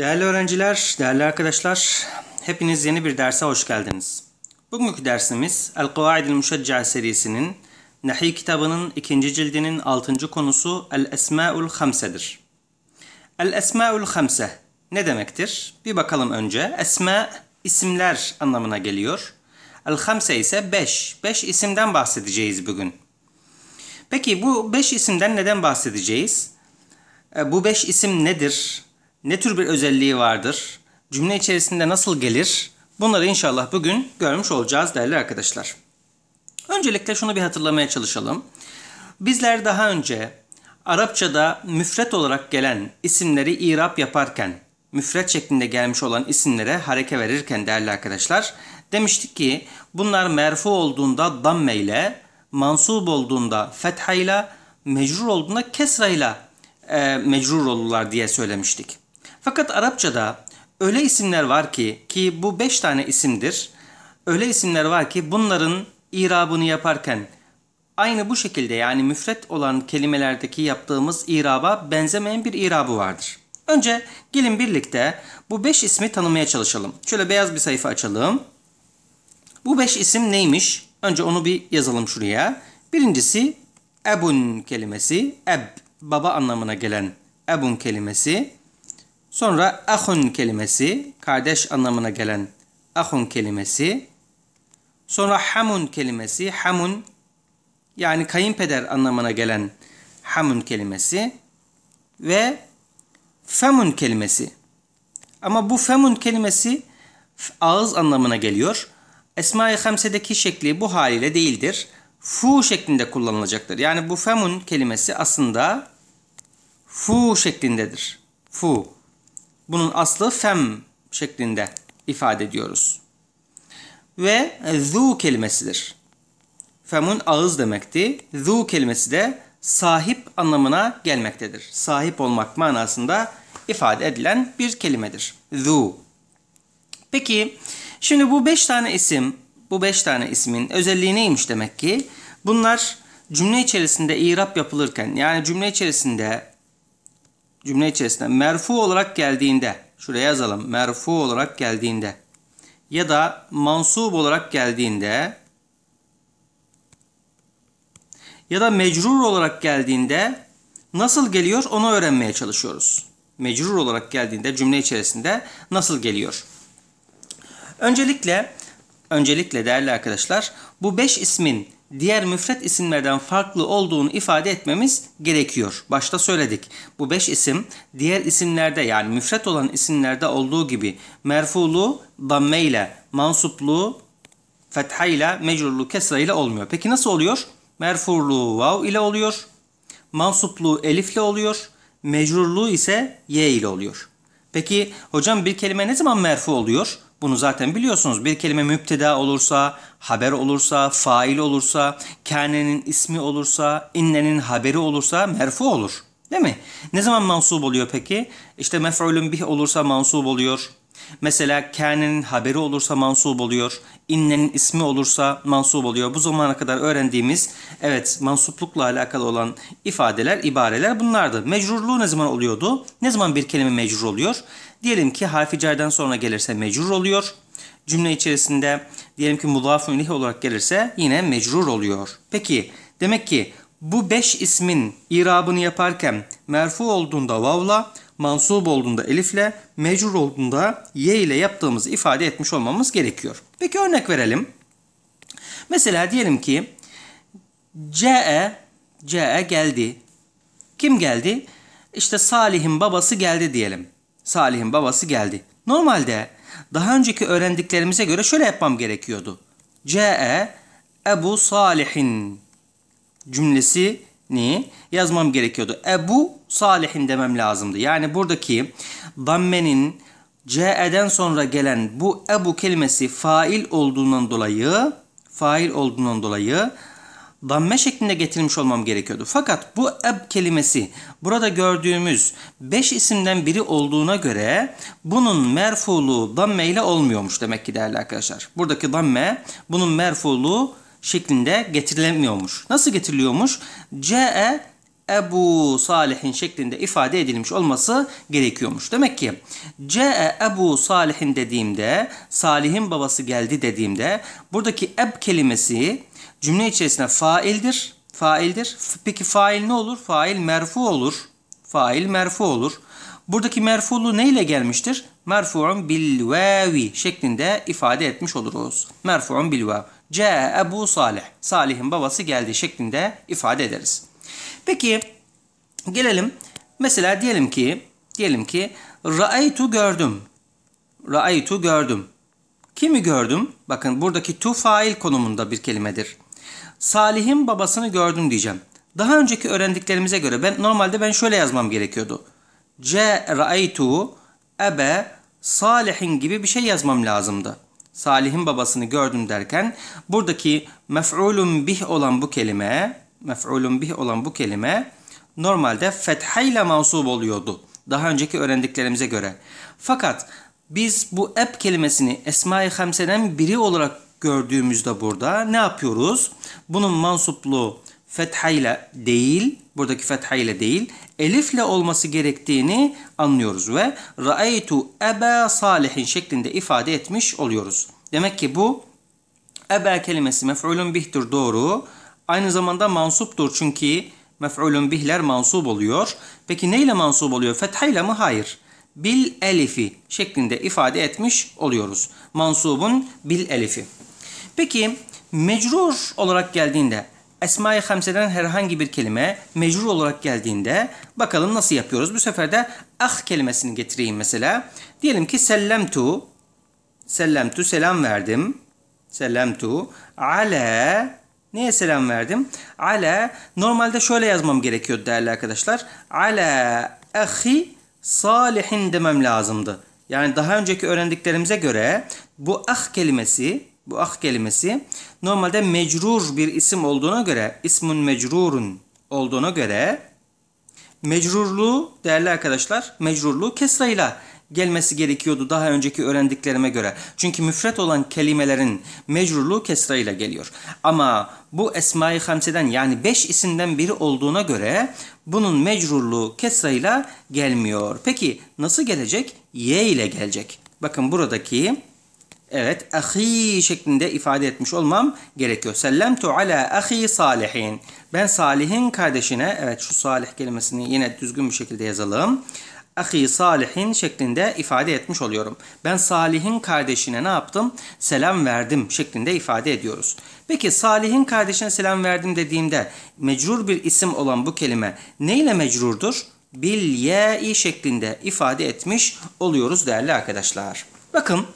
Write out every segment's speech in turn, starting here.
Değerli öğrenciler, değerli arkadaşlar, hepiniz yeni bir derse hoş geldiniz. Bugünkü dersimiz El-Kavaidil Müşecca serisinin Nahi kitabının ikinci cildinin altıncı konusu El-Esma'ul Hamse'dir. El-Esma'ul Hamse ne demektir? Bir bakalım önce. Esma isimler anlamına geliyor. El-Hamse ise beş. Beş isimden bahsedeceğiz bugün. Peki bu beş isimden neden bahsedeceğiz? E, bu beş isim nedir? ne tür bir özelliği vardır, cümle içerisinde nasıl gelir bunları inşallah bugün görmüş olacağız değerli arkadaşlar. Öncelikle şunu bir hatırlamaya çalışalım. Bizler daha önce Arapçada müfret olarak gelen isimleri irap yaparken, müfret şeklinde gelmiş olan isimlere hareke verirken değerli arkadaşlar, demiştik ki bunlar merfu olduğunda damme ile, mansub olduğunda fethayla, mecrur olduğunda kesrayla e, mecrur olurlar diye söylemiştik. Fakat Arapçada öyle isimler var ki ki bu beş tane isimdir. Öyle isimler var ki bunların irabını yaparken aynı bu şekilde yani müfret olan kelimelerdeki yaptığımız iraba benzemeyen bir irabı vardır. Önce gelin birlikte bu beş ismi tanımaya çalışalım. Şöyle beyaz bir sayfa açalım. Bu beş isim neymiş? Önce onu bir yazalım şuraya. Birincisi ebun kelimesi. Eb, baba anlamına gelen ebun kelimesi. Sonra ahun kelimesi, kardeş anlamına gelen ahun kelimesi. Sonra hamun kelimesi, hamun yani kayınpeder anlamına gelen hamun kelimesi ve femun kelimesi. Ama bu femun kelimesi ağız anlamına geliyor. Esma-i Hamse'deki şekli bu haliyle değildir. Fu şeklinde kullanılacaktır. Yani bu femun kelimesi aslında fu şeklindedir. Fu. Bunun aslı fem şeklinde ifade ediyoruz. Ve zu kelimesidir. Femun ağız demekti. Zu kelimesi de sahip anlamına gelmektedir. Sahip olmak manasında ifade edilen bir kelimedir. Zu. Peki şimdi bu beş tane isim, bu beş tane ismin özelliği neymiş demek ki? Bunlar cümle içerisinde irap yapılırken yani cümle içerisinde cümle içerisinde merfu olarak geldiğinde şuraya yazalım merfu olarak geldiğinde ya da mansub olarak geldiğinde ya da mecrur olarak geldiğinde nasıl geliyor onu öğrenmeye çalışıyoruz. Mecrur olarak geldiğinde cümle içerisinde nasıl geliyor? Öncelikle öncelikle değerli arkadaşlar bu beş ismin diğer müfret isimlerden farklı olduğunu ifade etmemiz gerekiyor. Başta söyledik. Bu beş isim diğer isimlerde yani müfret olan isimlerde olduğu gibi merfulu damme ile, mansuplu fetha ile, mecrulu kesra ile olmuyor. Peki nasıl oluyor? Merfulu vav ile oluyor. Mansuplu elif ile oluyor. Mecrulu ise ye ile oluyor. Peki hocam bir kelime ne zaman merfu oluyor? Bunu zaten biliyorsunuz. Bir kelime müpteda olursa, haber olursa, fail olursa, kânenin ismi olursa, innenin haberi olursa merfu olur. Değil mi? Ne zaman mansub oluyor peki? İşte mef'ulün bih olursa mansub oluyor. Mesela kânenin haberi olursa mansub oluyor. İnnenin ismi olursa mansub oluyor. Bu zamana kadar öğrendiğimiz evet mansuplukla alakalı olan ifadeler, ibareler bunlardı. Mecrurluğu ne zaman oluyordu? Ne zaman bir kelime mecrur oluyor? Diyelim ki harfi cerden sonra gelirse mecrur oluyor. Cümle içerisinde diyelim ki mudafun ilih olarak gelirse yine mecrur oluyor. Peki demek ki bu beş ismin irabını yaparken merfu olduğunda vavla, mansub olduğunda elifle, mecrur olduğunda ye ile yaptığımızı ifade etmiş olmamız gerekiyor. Peki örnek verelim. Mesela diyelim ki C'e, C'e geldi. Kim geldi? İşte Salih'in babası geldi diyelim. Salih'in babası geldi. Normalde daha önceki öğrendiklerimize göre şöyle yapmam gerekiyordu. C'e Ebu Salih'in cümlesini yazmam gerekiyordu. Ebu Salih'in demem lazımdı. Yani buradaki dammenin ce'den sonra gelen bu Ebu kelimesi fail olduğundan dolayı fail olduğundan dolayı damme şeklinde getirmiş olmam gerekiyordu. Fakat bu eb kelimesi burada gördüğümüz 5 isimden biri olduğuna göre bunun merfuluğu damme ile olmuyormuş demek ki değerli arkadaşlar. Buradaki damme bunun merfuluğu şeklinde getirilemiyormuş. Nasıl getiriliyormuş? Ce Ebu Salih'in şeklinde ifade edilmiş olması gerekiyormuş. Demek ki ce Ebu Salih'in dediğimde, Salih'in babası geldi dediğimde buradaki eb kelimesi Cümle içerisinde faildir. Faildir. Peki fail ne olur? Fail merfu olur. Fail merfu olur. Buradaki merfulu ne ile gelmiştir? Merfu'un bil vavi şeklinde ifade etmiş oluruz. Merfu'un bil C Ce Ebu Salih. Salih'in babası geldi şeklinde ifade ederiz. Peki gelelim mesela diyelim ki diyelim ki ra'aytu gördüm. Ra'aytu gördüm. Kimi gördüm? Bakın buradaki tu fail konumunda bir kelimedir. Salih'in babasını gördüm diyeceğim. Daha önceki öğrendiklerimize göre ben normalde ben şöyle yazmam gerekiyordu. C ra'aytu ebe Salih'in gibi bir şey yazmam lazımdı. Salih'in babasını gördüm derken buradaki mef'ulun bih olan bu kelime mef'ulun bih olan bu kelime normalde fethayla mansub oluyordu. Daha önceki öğrendiklerimize göre. Fakat biz bu eb kelimesini Esma-i Hamse'den biri olarak gördüğümüzde burada ne yapıyoruz? Bunun mansuplu fethayla değil, buradaki fethayla değil, elifle olması gerektiğini anlıyoruz ve ra'aytu ebe salihin şeklinde ifade etmiş oluyoruz. Demek ki bu ebe kelimesi mef'ulun bihtir doğru. Aynı zamanda mansuptur çünkü mef'ulun bihler mansub oluyor. Peki neyle mansub oluyor? Fethayla mı? Hayır. Bil elifi şeklinde ifade etmiş oluyoruz. Mansubun bil elifi. Peki mecrur olarak geldiğinde Esma-i Hamse'den herhangi bir kelime mecrur olarak geldiğinde bakalım nasıl yapıyoruz? Bu sefer de ah kelimesini getireyim mesela. Diyelim ki sellemtu sellemtu selam verdim. Sellemtu ale neye selam verdim? Ale normalde şöyle yazmam gerekiyordu değerli arkadaşlar. Ale ahi salihin demem lazımdı. Yani daha önceki öğrendiklerimize göre bu ah kelimesi bu ah kelimesi normalde mecrur bir isim olduğuna göre, ismun mecrurun olduğuna göre mecrurluğu değerli arkadaşlar mecrurluğu kesrayla gelmesi gerekiyordu daha önceki öğrendiklerime göre. Çünkü müfret olan kelimelerin mecrurluğu kesrayla geliyor. Ama bu Esma-i Hamse'den yani 5 isimden biri olduğuna göre bunun mecrurluğu kesrayla gelmiyor. Peki nasıl gelecek? Y ile gelecek. Bakın buradaki Evet, ahi şeklinde ifade etmiş olmam gerekiyor. Sellemtu ala ahi salihin. Ben Salih'in kardeşine, evet şu Salih kelimesini yine düzgün bir şekilde yazalım. Ahi Salih'in şeklinde ifade etmiş oluyorum. Ben Salih'in kardeşine ne yaptım? Selam verdim şeklinde ifade ediyoruz. Peki Salih'in kardeşine selam verdim dediğimde mecrur bir isim olan bu kelime neyle mecrurdur? Bil ye'i şeklinde ifade etmiş oluyoruz değerli arkadaşlar. Bakın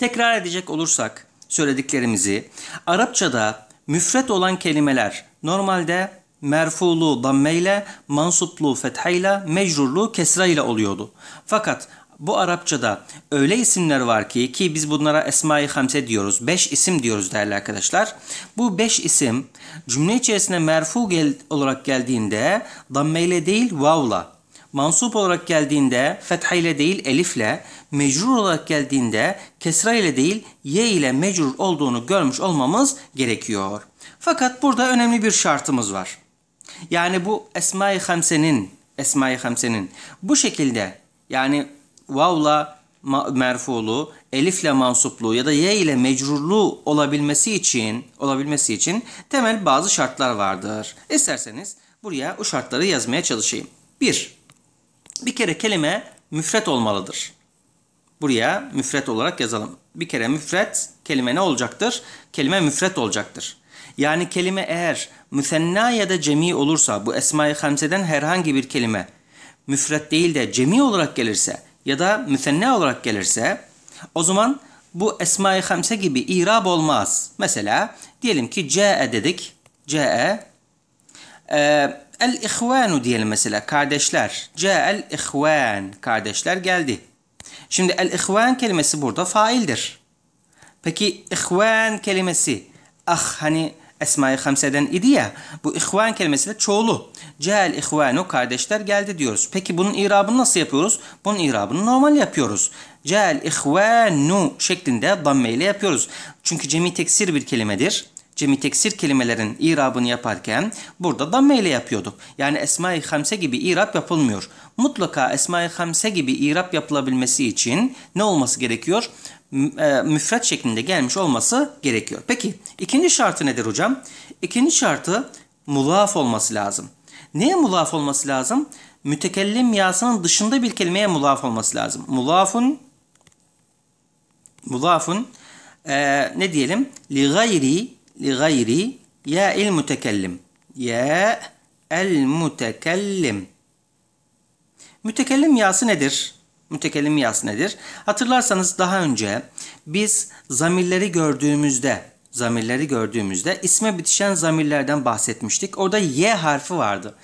Tekrar edecek olursak söylediklerimizi Arapçada müfret olan kelimeler normalde merfulu dammeyle, mansuplu fethayla, mecrurlu kesrayla oluyordu. Fakat bu Arapçada öyle isimler var ki ki biz bunlara Esma-i Hamse diyoruz. Beş isim diyoruz değerli arkadaşlar. Bu beş isim cümle içerisinde merfu gel olarak geldiğinde dammeyle değil vavla mansup olarak geldiğinde fetha ile değil elifle, mecrur olarak geldiğinde kesra ile değil ye ile mecrur olduğunu görmüş olmamız gerekiyor. Fakat burada önemli bir şartımız var. Yani bu Esma-i Hamse'nin Esma-i Hamse'nin bu şekilde yani vavla merfulu, elifle mansupluğu ya da ye ile mecrurlu olabilmesi için olabilmesi için temel bazı şartlar vardır. İsterseniz buraya o şartları yazmaya çalışayım. 1. Bir kere kelime müfret olmalıdır. Buraya müfret olarak yazalım. Bir kere müfret kelime ne olacaktır? Kelime müfret olacaktır. Yani kelime eğer müsenna ya da cemi olursa bu Esma-i Hamse'den herhangi bir kelime müfret değil de cemi olarak gelirse ya da müsenna olarak gelirse o zaman bu Esma-i Hamse gibi irab olmaz. Mesela diyelim ki CE dedik. CE e, El ihvanu diyelim mesela kardeşler. Ca'el ihvan kardeşler geldi. Şimdi el ihvan kelimesi burada faildir. Peki ihvan kelimesi ah hani Esma-i Hamse'den idi ya bu ihvan kelimesi de çoğulu. Cel ihvanu kardeşler geldi diyoruz. Peki bunun irabını nasıl yapıyoruz? Bunun irabını normal yapıyoruz. Cel ihvanu şeklinde damme ile yapıyoruz. Çünkü cemi teksir bir kelimedir müteksir kelimelerin irabını yaparken burada damme ile yapıyorduk. Yani Esma-i Hamse gibi irab yapılmıyor. Mutlaka Esma-i Hamse gibi irab yapılabilmesi için ne olması gerekiyor? E, müfret şeklinde gelmiş olması gerekiyor. Peki ikinci şartı nedir hocam? İkinci şartı mulaf olması lazım. Neye mulaf olması lazım? Mütekellim yasının dışında bir kelimeye mulaf olması lazım. Mulafun mulafun e, ne diyelim? Li gayri li gayri ya il mutekellim. Ya el mutekellim. Mütekellim yası nedir? Mütekellim yası nedir? Hatırlarsanız daha önce biz zamirleri gördüğümüzde zamirleri gördüğümüzde isme bitişen zamirlerden bahsetmiştik. Orada y harfi vardı.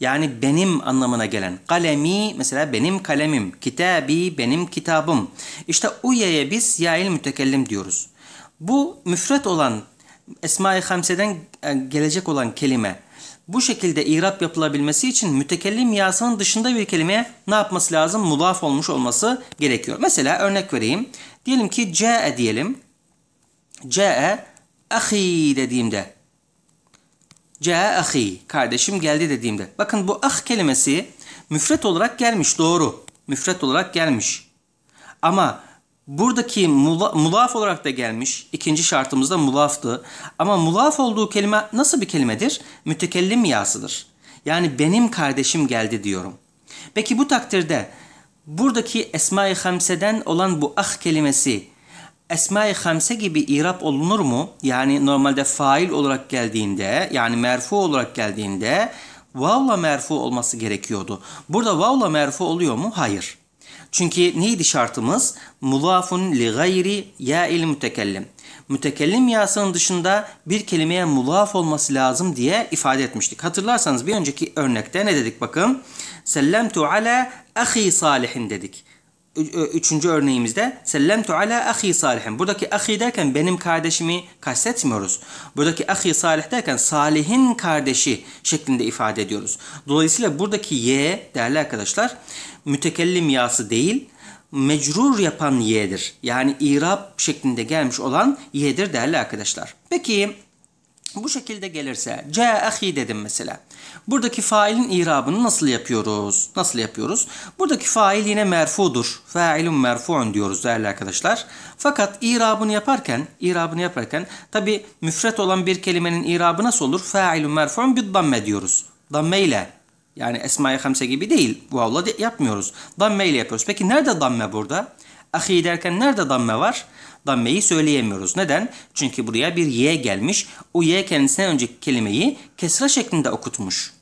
Yani benim anlamına gelen. Kalemi mesela benim kalemim. Kitabi benim kitabım. İşte o y'ye biz yail mütekellim diyoruz. Bu müfret olan Esma-i Hamse'den e, gelecek olan kelime bu şekilde irap yapılabilmesi için mütekellim yasının dışında bir kelimeye ne yapması lazım? Mudaf olmuş olması gerekiyor. Mesela örnek vereyim. Diyelim ki ce'e diyelim. Ce'e ahi dediğimde. Ce'e ahi. Kardeşim geldi dediğimde. Bakın bu ah kelimesi müfret olarak gelmiş. Doğru. Müfret olarak gelmiş. Ama Buradaki mula, mulaf olarak da gelmiş. İkinci şartımızda mulaftı. Ama mulaf olduğu kelime nasıl bir kelimedir? Mütekellim yasıdır. Yani benim kardeşim geldi diyorum. Peki bu takdirde buradaki Esma-i Hamse'den olan bu ah kelimesi Esma-i Hamse gibi irap olunur mu? Yani normalde fail olarak geldiğinde yani merfu olarak geldiğinde vavla merfu olması gerekiyordu. Burada vavla merfu oluyor mu? Hayır. Çünkü neydi şartımız? Mulafun li gayri ya il mütekellim. Mütekellim yasının dışında bir kelimeye mulaf olması lazım diye ifade etmiştik. Hatırlarsanız bir önceki örnekte ne dedik bakın? Sellemtu ala ahi salihin dedik. E, üçüncü örneğimizde sellemtu ala ahi salihin. Buradaki ahi derken benim kardeşimi kastetmiyoruz. Buradaki ahi salih derken salihin kardeşi şeklinde ifade ediyoruz. Dolayısıyla buradaki ye değerli arkadaşlar mütekellim yası değil mecrur yapan ye'dir. Yani irab şeklinde gelmiş olan ye'dir değerli arkadaşlar. Peki bu şekilde gelirse ce ahi dedim mesela. Buradaki failin irabını nasıl yapıyoruz? Nasıl yapıyoruz? Buradaki fail yine merfudur. Failun merfuun diyoruz değerli arkadaşlar. Fakat irabını yaparken, irabını yaparken tabi müfret olan bir kelimenin irabı nasıl olur? Failun merfuun bir damme diyoruz. Damme ile yani Esma-i Hamse gibi değil. bu Vavla yapmıyoruz. Damme ile yapıyoruz. Peki nerede damme burada? Ahi derken nerede damme var? dammeyi söyleyemiyoruz. Neden? Çünkü buraya bir y gelmiş. O y kendisine önceki kelimeyi kesra şeklinde okutmuş.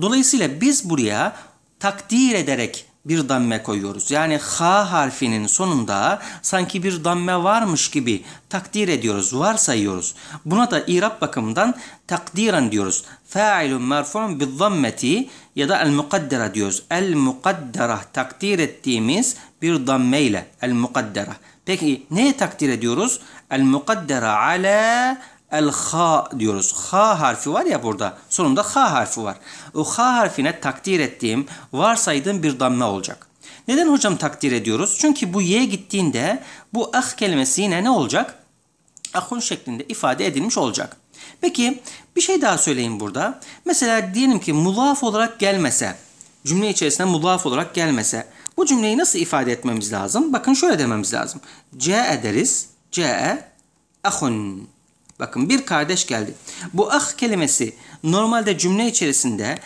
Dolayısıyla biz buraya takdir ederek bir damme koyuyoruz. Yani ha harfinin sonunda sanki bir damme varmış gibi takdir ediyoruz, varsayıyoruz. Buna da irab bakımından takdiren diyoruz. Fa'ilun merfu'un bil dammeti ya da el mukaddera diyoruz. El mukaddera takdir ettiğimiz bir damme ile el mukaddera. Peki neye takdir ediyoruz? El mukaddera ala el ha diyoruz. Ha harfi var ya burada. Sonunda ha harfi var. O ha harfine takdir ettiğim, varsaydığım bir damla olacak. Neden hocam takdir ediyoruz? Çünkü bu ye gittiğinde bu ah kelimesi yine ne olacak? Ahun şeklinde ifade edilmiş olacak. Peki bir şey daha söyleyeyim burada. Mesela diyelim ki mulaf olarak gelmese, cümle içerisinde mulaf olarak gelmese bu cümleyi nasıl ifade etmemiz lazım? Bakın şöyle dememiz lazım. Ce'e ederiz. Ce'e ahun. Bakın bir kardeş geldi. Bu ah kelimesi normalde cümle içerisinde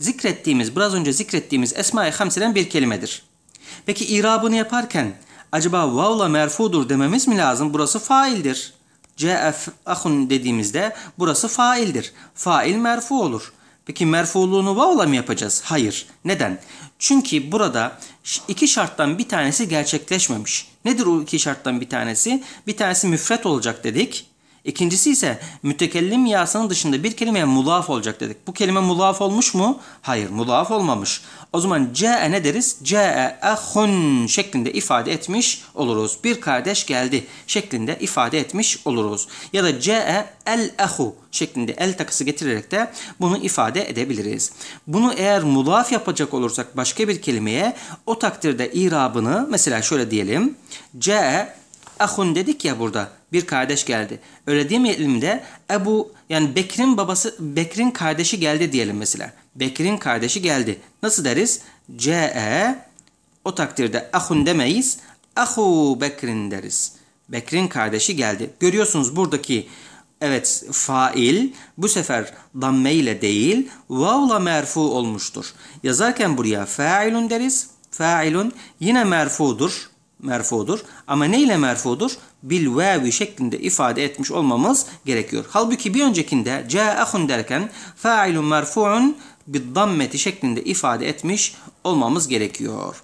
zikrettiğimiz, biraz önce zikrettiğimiz Esma-i Hamse'den bir kelimedir. Peki irabını yaparken acaba vavla merfudur dememiz mi lazım? Burası faildir. Ce'ef ahun dediğimizde burası faildir. Fail merfu olur. Peki merfuluğunu vavla mı yapacağız? Hayır. Neden? Çünkü burada iki şarttan bir tanesi gerçekleşmemiş. Nedir o iki şarttan bir tanesi? Bir tanesi müfret olacak dedik. İkincisi ise mütekellim yasının dışında bir kelimeye mulaf olacak dedik. Bu kelime mulaf olmuş mu? Hayır mulaf olmamış. O zaman ce'e ne deriz? Ce'e ahun şeklinde ifade etmiş oluruz. Bir kardeş geldi şeklinde ifade etmiş oluruz. Ya da ce'e el ahu şeklinde el takısı getirerek de bunu ifade edebiliriz. Bunu eğer mulaf yapacak olursak başka bir kelimeye o takdirde irabını mesela şöyle diyelim. Ce'e Ahun dedik ya burada bir kardeş geldi. Öyle demeyelim de Ebu yani Bekir'in babası Bekir'in kardeşi geldi diyelim mesela. Bekir'in kardeşi geldi. Nasıl deriz? Ce'e o takdirde ahun demeyiz. Ahu Bekir'in deriz. Bekir'in kardeşi geldi. Görüyorsunuz buradaki evet fail bu sefer damme ile değil vavla merfu olmuştur. Yazarken buraya failun deriz. Failun yine merfudur merfudur. Ama neyle ile merfudur? Bil vavi şeklinde ifade etmiş olmamız gerekiyor. Halbuki bir öncekinde ca'ahun derken fa'ilun merfu'un bid dammeti şeklinde ifade etmiş olmamız gerekiyor.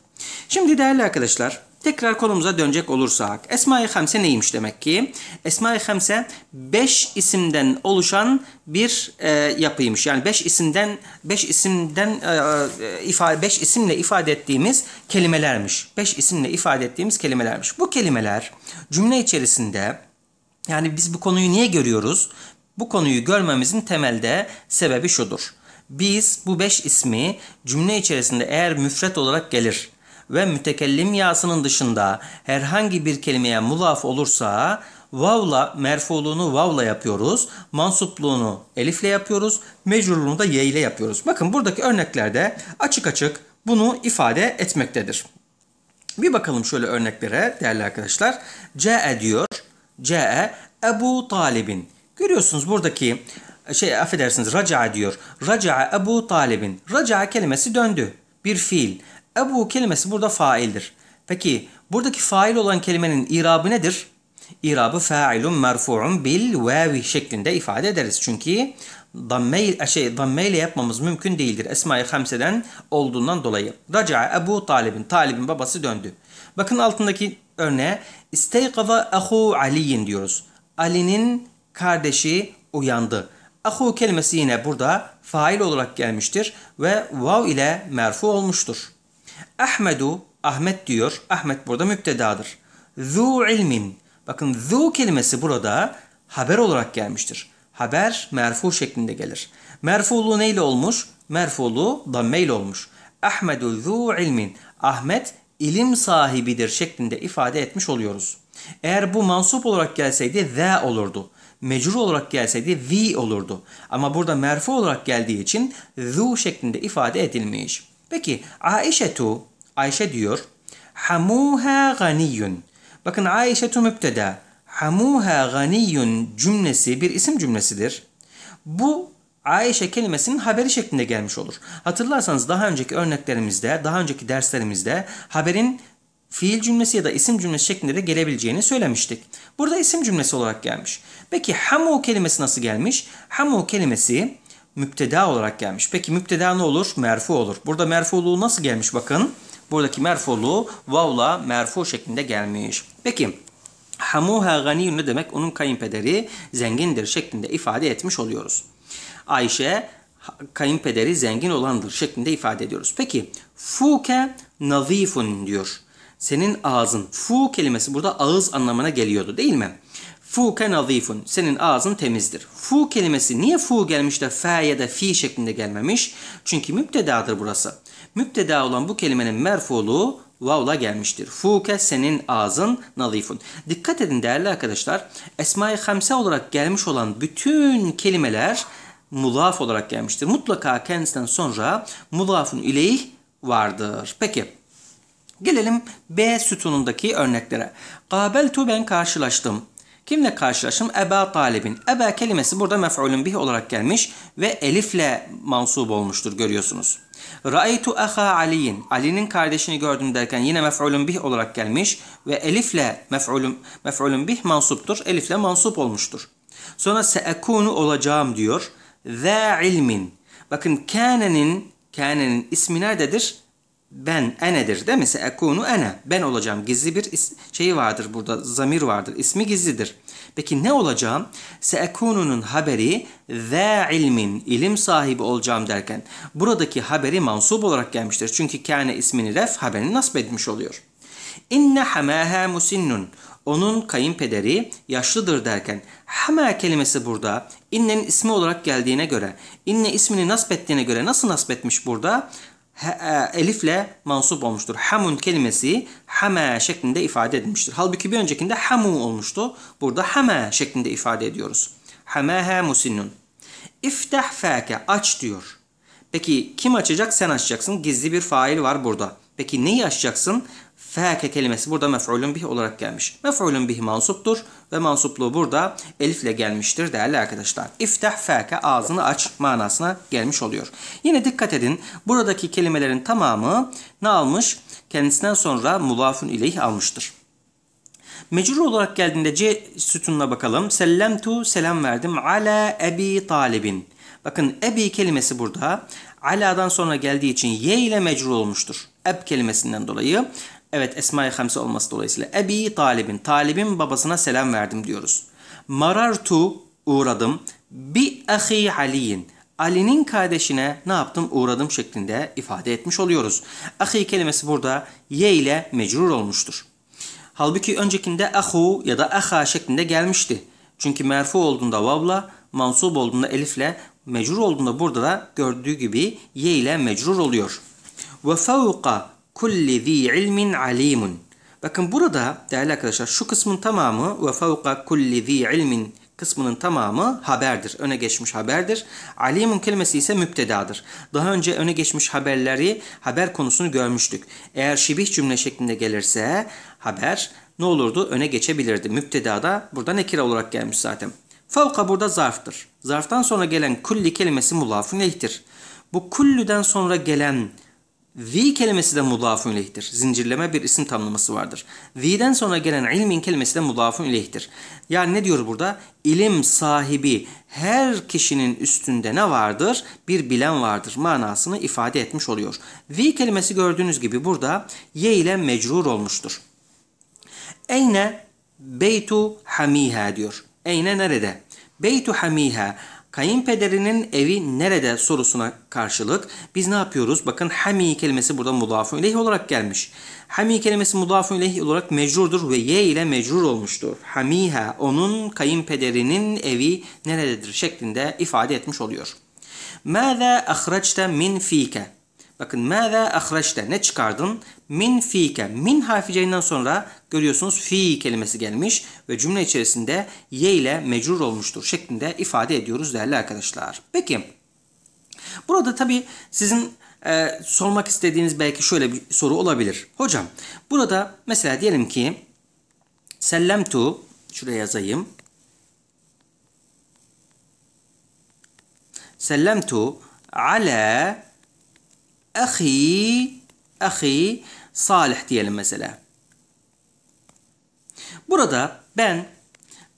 Şimdi değerli arkadaşlar Tekrar konumuza dönecek olursak. Esma-i Hamse neymiş demek ki? Esma-i Hamse 5 isimden oluşan bir e, yapıymış. Yani 5 isimden 5 isimden e, e ifade 5 isimle ifade ettiğimiz kelimelermiş. 5 isimle ifade ettiğimiz kelimelermiş. Bu kelimeler cümle içerisinde yani biz bu konuyu niye görüyoruz? Bu konuyu görmemizin temelde sebebi şudur. Biz bu 5 ismi cümle içerisinde eğer müfret olarak gelir ve mütekellim yasının dışında herhangi bir kelimeye mulaf olursa vavla merfuluğunu vavla yapıyoruz. Mansupluğunu elifle yapıyoruz. Mecrurluğunu da ye ile yapıyoruz. Bakın buradaki örneklerde açık açık bunu ifade etmektedir. Bir bakalım şöyle örneklere değerli arkadaşlar. Ce'e diyor. Ce'e Ebu Talib'in. Görüyorsunuz buradaki şey affedersiniz raca diyor. Raca Ebu Talib'in. Raca kelimesi döndü. Bir fiil. Ebu kelimesi burada faildir. Peki buradaki fail olan kelimenin irabı nedir? İrabı failun merfu'un bil vavi şeklinde ifade ederiz. Çünkü dammeyle, şey, dammeyle yapmamız mümkün değildir. Esma-i Hamse'den olduğundan dolayı. Raca Ebu Talib'in, Talib'in babası döndü. Bakın altındaki örneğe İsteykada ahu Ali'in diyoruz. Ali'nin kardeşi uyandı. Ahu kelimesi yine burada fail olarak gelmiştir ve vav ile merfu olmuştur. Ahmedu Ahmet diyor. Ahmet burada müptedadır. Zu ilmin. Bakın zu kelimesi burada haber olarak gelmiştir. Haber merfu şeklinde gelir. Merfulu neyle olmuş? Merfulu damme ile olmuş. Ahmedu zu ilmin. Ahmet ilim sahibidir şeklinde ifade etmiş oluyoruz. Eğer bu mansup olarak gelseydi ve olurdu. Mecur olarak gelseydi vi olurdu. Ama burada merfu olarak geldiği için zu şeklinde ifade edilmiş. Peki Aişetu Ayşe diyor. Hamuha ganiyun. Bakın Ayşetu müpteda. Hamuha ganiyun cümlesi bir isim cümlesidir. Bu Ayşe kelimesinin haberi şeklinde gelmiş olur. Hatırlarsanız daha önceki örneklerimizde, daha önceki derslerimizde haberin fiil cümlesi ya da isim cümlesi şeklinde de gelebileceğini söylemiştik. Burada isim cümlesi olarak gelmiş. Peki hamu kelimesi nasıl gelmiş? Hamu kelimesi müpteda olarak gelmiş. Peki müpteda ne olur? Merfu olur. Burada merfuluğu nasıl gelmiş bakın. Buradaki merfolu vavla merfu şeklinde gelmiş. Peki hamuha ganiyun ne demek? Onun kayınpederi zengindir şeklinde ifade etmiş oluyoruz. Ayşe kayınpederi zengin olandır şeklinde ifade ediyoruz. Peki fuke nazifun diyor. Senin ağzın. Fu kelimesi burada ağız anlamına geliyordu değil mi? Fuke nazifun. Senin ağzın temizdir. Fu kelimesi niye fu gelmiş de fe ya da fi şeklinde gelmemiş? Çünkü müptedadır burası. Müpteda olan bu kelimenin merfuluğu vavla gelmiştir. Fuke senin ağzın nazifun. Dikkat edin değerli arkadaşlar. Esma-i Hamse olarak gelmiş olan bütün kelimeler mulaf olarak gelmiştir. Mutlaka kendisinden sonra mulafun ileyh vardır. Peki gelelim B sütunundaki örneklere. Kabeltu ben karşılaştım. Kimle karşılaştım? Eba talibin. Eba kelimesi burada mef'ulun bih olarak gelmiş ve elifle mansub olmuştur görüyorsunuz. Ra'aytu aha Ali'in. Ali'nin kardeşini gördüm derken yine mef'ulun bih olarak gelmiş ve elifle mef'ulun mef'ulun bih mansuptur. Elifle mansup olmuştur. Sonra seekunu olacağım diyor. Za ilmin. Bakın kânenin kânenin ismi nerededir? ben enedir değil mi? Ekunu ene. Ben olacağım. Gizli bir şey vardır burada. Zamir vardır. İsmi gizlidir. Peki ne olacağım? Seekununun haberi ve ilmin. ilim sahibi olacağım derken. Buradaki haberi mansub olarak gelmiştir. Çünkü kâne ismini ref haberini nasip etmiş oluyor. İnne hamâhâ musinnun. Onun kayınpederi yaşlıdır derken. Hama kelimesi burada. İnne'nin ismi olarak geldiğine göre. inne ismini nasip ettiğine göre nasıl nasip etmiş burada? E, elifle mansup olmuştur. Hamun kelimesi hama şeklinde ifade edilmiştir. Halbuki bir öncekinde hamu olmuştu. Burada hama şeklinde ifade ediyoruz. Hamaha musinnun. İftah fâke aç diyor. Peki kim açacak? Sen açacaksın. Gizli bir fail var burada. Peki neyi açacaksın? Fehake kelimesi burada mef'ulun bih olarak gelmiş. Mef'ulun bih mansuptur ve mansupluğu burada elifle gelmiştir değerli arkadaşlar. İftah fehake ağzını aç manasına gelmiş oluyor. Yine dikkat edin buradaki kelimelerin tamamı ne almış? Kendisinden sonra mulafun ileyh almıştır. Mecrur olarak geldiğinde C sütununa bakalım. Sellemtu selam verdim ala ebi talibin. Bakın ebi kelimesi burada aladan sonra geldiği için ye ile mecrur olmuştur. Eb kelimesinden dolayı Evet Esma-i Hamse olması dolayısıyla. Ebi Talib'in. Talib'in babasına selam verdim diyoruz. Marartu uğradım. Bi ahi Ali'in. Ali'nin kardeşine ne yaptım uğradım şeklinde ifade etmiş oluyoruz. Ahi kelimesi burada ye ile mecrur olmuştur. Halbuki öncekinde ahu ya da aha şeklinde gelmişti. Çünkü merfu olduğunda vavla, mansub olduğunda elifle, mecrur olduğunda burada da gördüğü gibi ye ile mecrur oluyor. Ve fevka kulli zi ilmin alimun. Bakın burada değerli arkadaşlar şu kısmın tamamı ve fevka kulli zi ilmin kısmının tamamı haberdir. Öne geçmiş haberdir. Alimun kelimesi ise müptedadır. Daha önce öne geçmiş haberleri, haber konusunu görmüştük. Eğer şibih cümle şeklinde gelirse haber ne olurdu? Öne geçebilirdi. Müpteda da burada nekire olarak gelmiş zaten. Fevka burada zarftır. Zarftan sonra gelen kulli kelimesi mulafun lehtir. Bu kullüden sonra gelen The kelimesi de mudafun ileyhtir. Zincirleme bir isim tanımlaması vardır. The'den sonra gelen ilmin kelimesi de mudafun ileyhtir. Yani ne diyor burada? İlim sahibi her kişinin üstünde ne vardır? Bir bilen vardır manasını ifade etmiş oluyor. The kelimesi gördüğünüz gibi burada ye ile mecrur olmuştur. Eyne beytu hamiha diyor. Eyne nerede? Beytu hamiha. Kayınpederinin evi nerede sorusuna karşılık biz ne yapıyoruz? Bakın hami kelimesi burada mudafun ileyh olarak gelmiş. Hami kelimesi mudafun ileyh olarak mecrurdur ve ye ile mecrur olmuştur. Hamiha onun kayınpederinin evi nerededir şeklinde ifade etmiş oluyor. Mâzâ ahraçte min fîke. Bakın mâzâ ahraçte ne çıkardın? min fike Min harfi cerinden sonra görüyorsunuz fi kelimesi gelmiş ve cümle içerisinde ye ile mecrur olmuştur şeklinde ifade ediyoruz değerli arkadaşlar. Peki burada tabi sizin e, sormak istediğiniz belki şöyle bir soru olabilir. Hocam burada mesela diyelim ki sellemtu şuraya yazayım. Sellemtu ala ahi ahi Salih diyelim mesela. Burada ben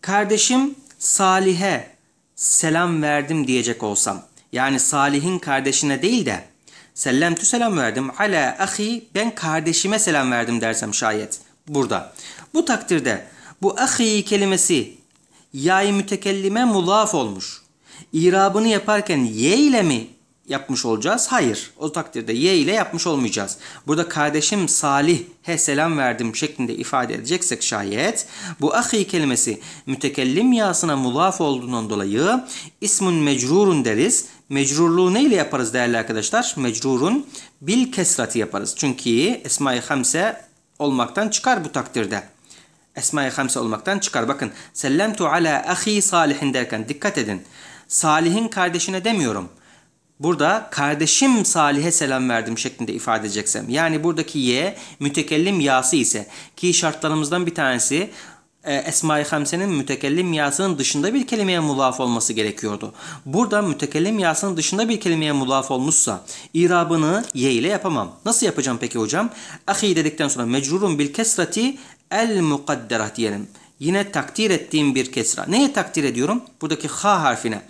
kardeşim Salih'e selam verdim diyecek olsam. Yani Salih'in kardeşine değil de sellemtü selam verdim. Ala ahi ben kardeşime selam verdim dersem şayet burada. Bu takdirde bu ahi kelimesi yay mütekellime mulaf olmuş. İrabını yaparken ye ile mi yapmış olacağız? Hayır. O takdirde ye ile yapmış olmayacağız. Burada kardeşim Salih'e selam verdim şeklinde ifade edeceksek şayet bu ahi kelimesi mütekellim yasına mulaf olduğundan dolayı ismun mecrurun deriz. Mecrurluğu ne ile yaparız değerli arkadaşlar? Mecrurun bil kesrati yaparız. Çünkü Esma-i Hamse olmaktan çıkar bu takdirde. Esma-i Hamse olmaktan çıkar. Bakın sellemtu ala ahi salihin derken dikkat edin. Salih'in kardeşine demiyorum. Burada kardeşim Salih'e selam verdim şeklinde ifade edeceksem. Yani buradaki ye mütekellim yası ise ki şartlarımızdan bir tanesi e, Esma-i Hamse'nin mütekellim yasının dışında bir kelimeye mulaf olması gerekiyordu. Burada mütekellim yasının dışında bir kelimeye mulaf olmuşsa irabını ye ile yapamam. Nasıl yapacağım peki hocam? Ahi dedikten sonra mecrurun bil kesrati el mukadderah diyelim. Yine takdir ettiğim bir kesra. Neye takdir ediyorum? Buradaki ha harfine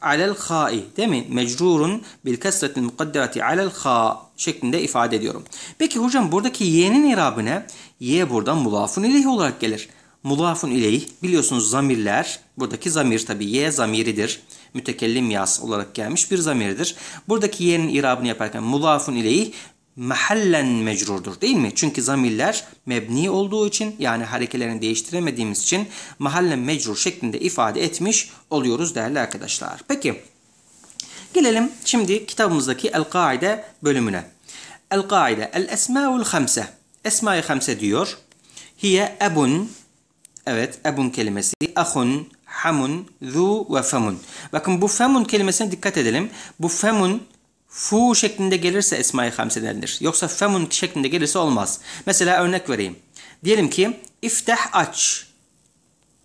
alel ha'i değil mi? Mecrurun bil kesretil mukadderati alel ha şeklinde ifade ediyorum. Peki hocam buradaki ye'nin irabı ne? Y buradan mulafun ileyh olarak gelir. Mulafun ileyh biliyorsunuz zamirler buradaki zamir tabi ye zamiridir. Mütekellim yaz olarak gelmiş bir zamirdir. Buradaki ye'nin irabını yaparken mulafun ileyh mahallen mecrurdur değil mi? Çünkü zamiller mebni olduğu için yani harekelerini değiştiremediğimiz için mahallen mecrur şeklinde ifade etmiş oluyoruz değerli arkadaşlar. Peki gelelim şimdi kitabımızdaki El-Kaide bölümüne. El-Kaide El-Esmaul Hamse Esma-i Hamse diyor. Hiye ebun Evet ebun kelimesi ahun hamun zu ve femun. Bakın bu femun kelimesine dikkat edelim. Bu femun fu şeklinde gelirse Esma-i Hamse denilir. Yoksa femun şeklinde gelirse olmaz. Mesela örnek vereyim. Diyelim ki iftah aç.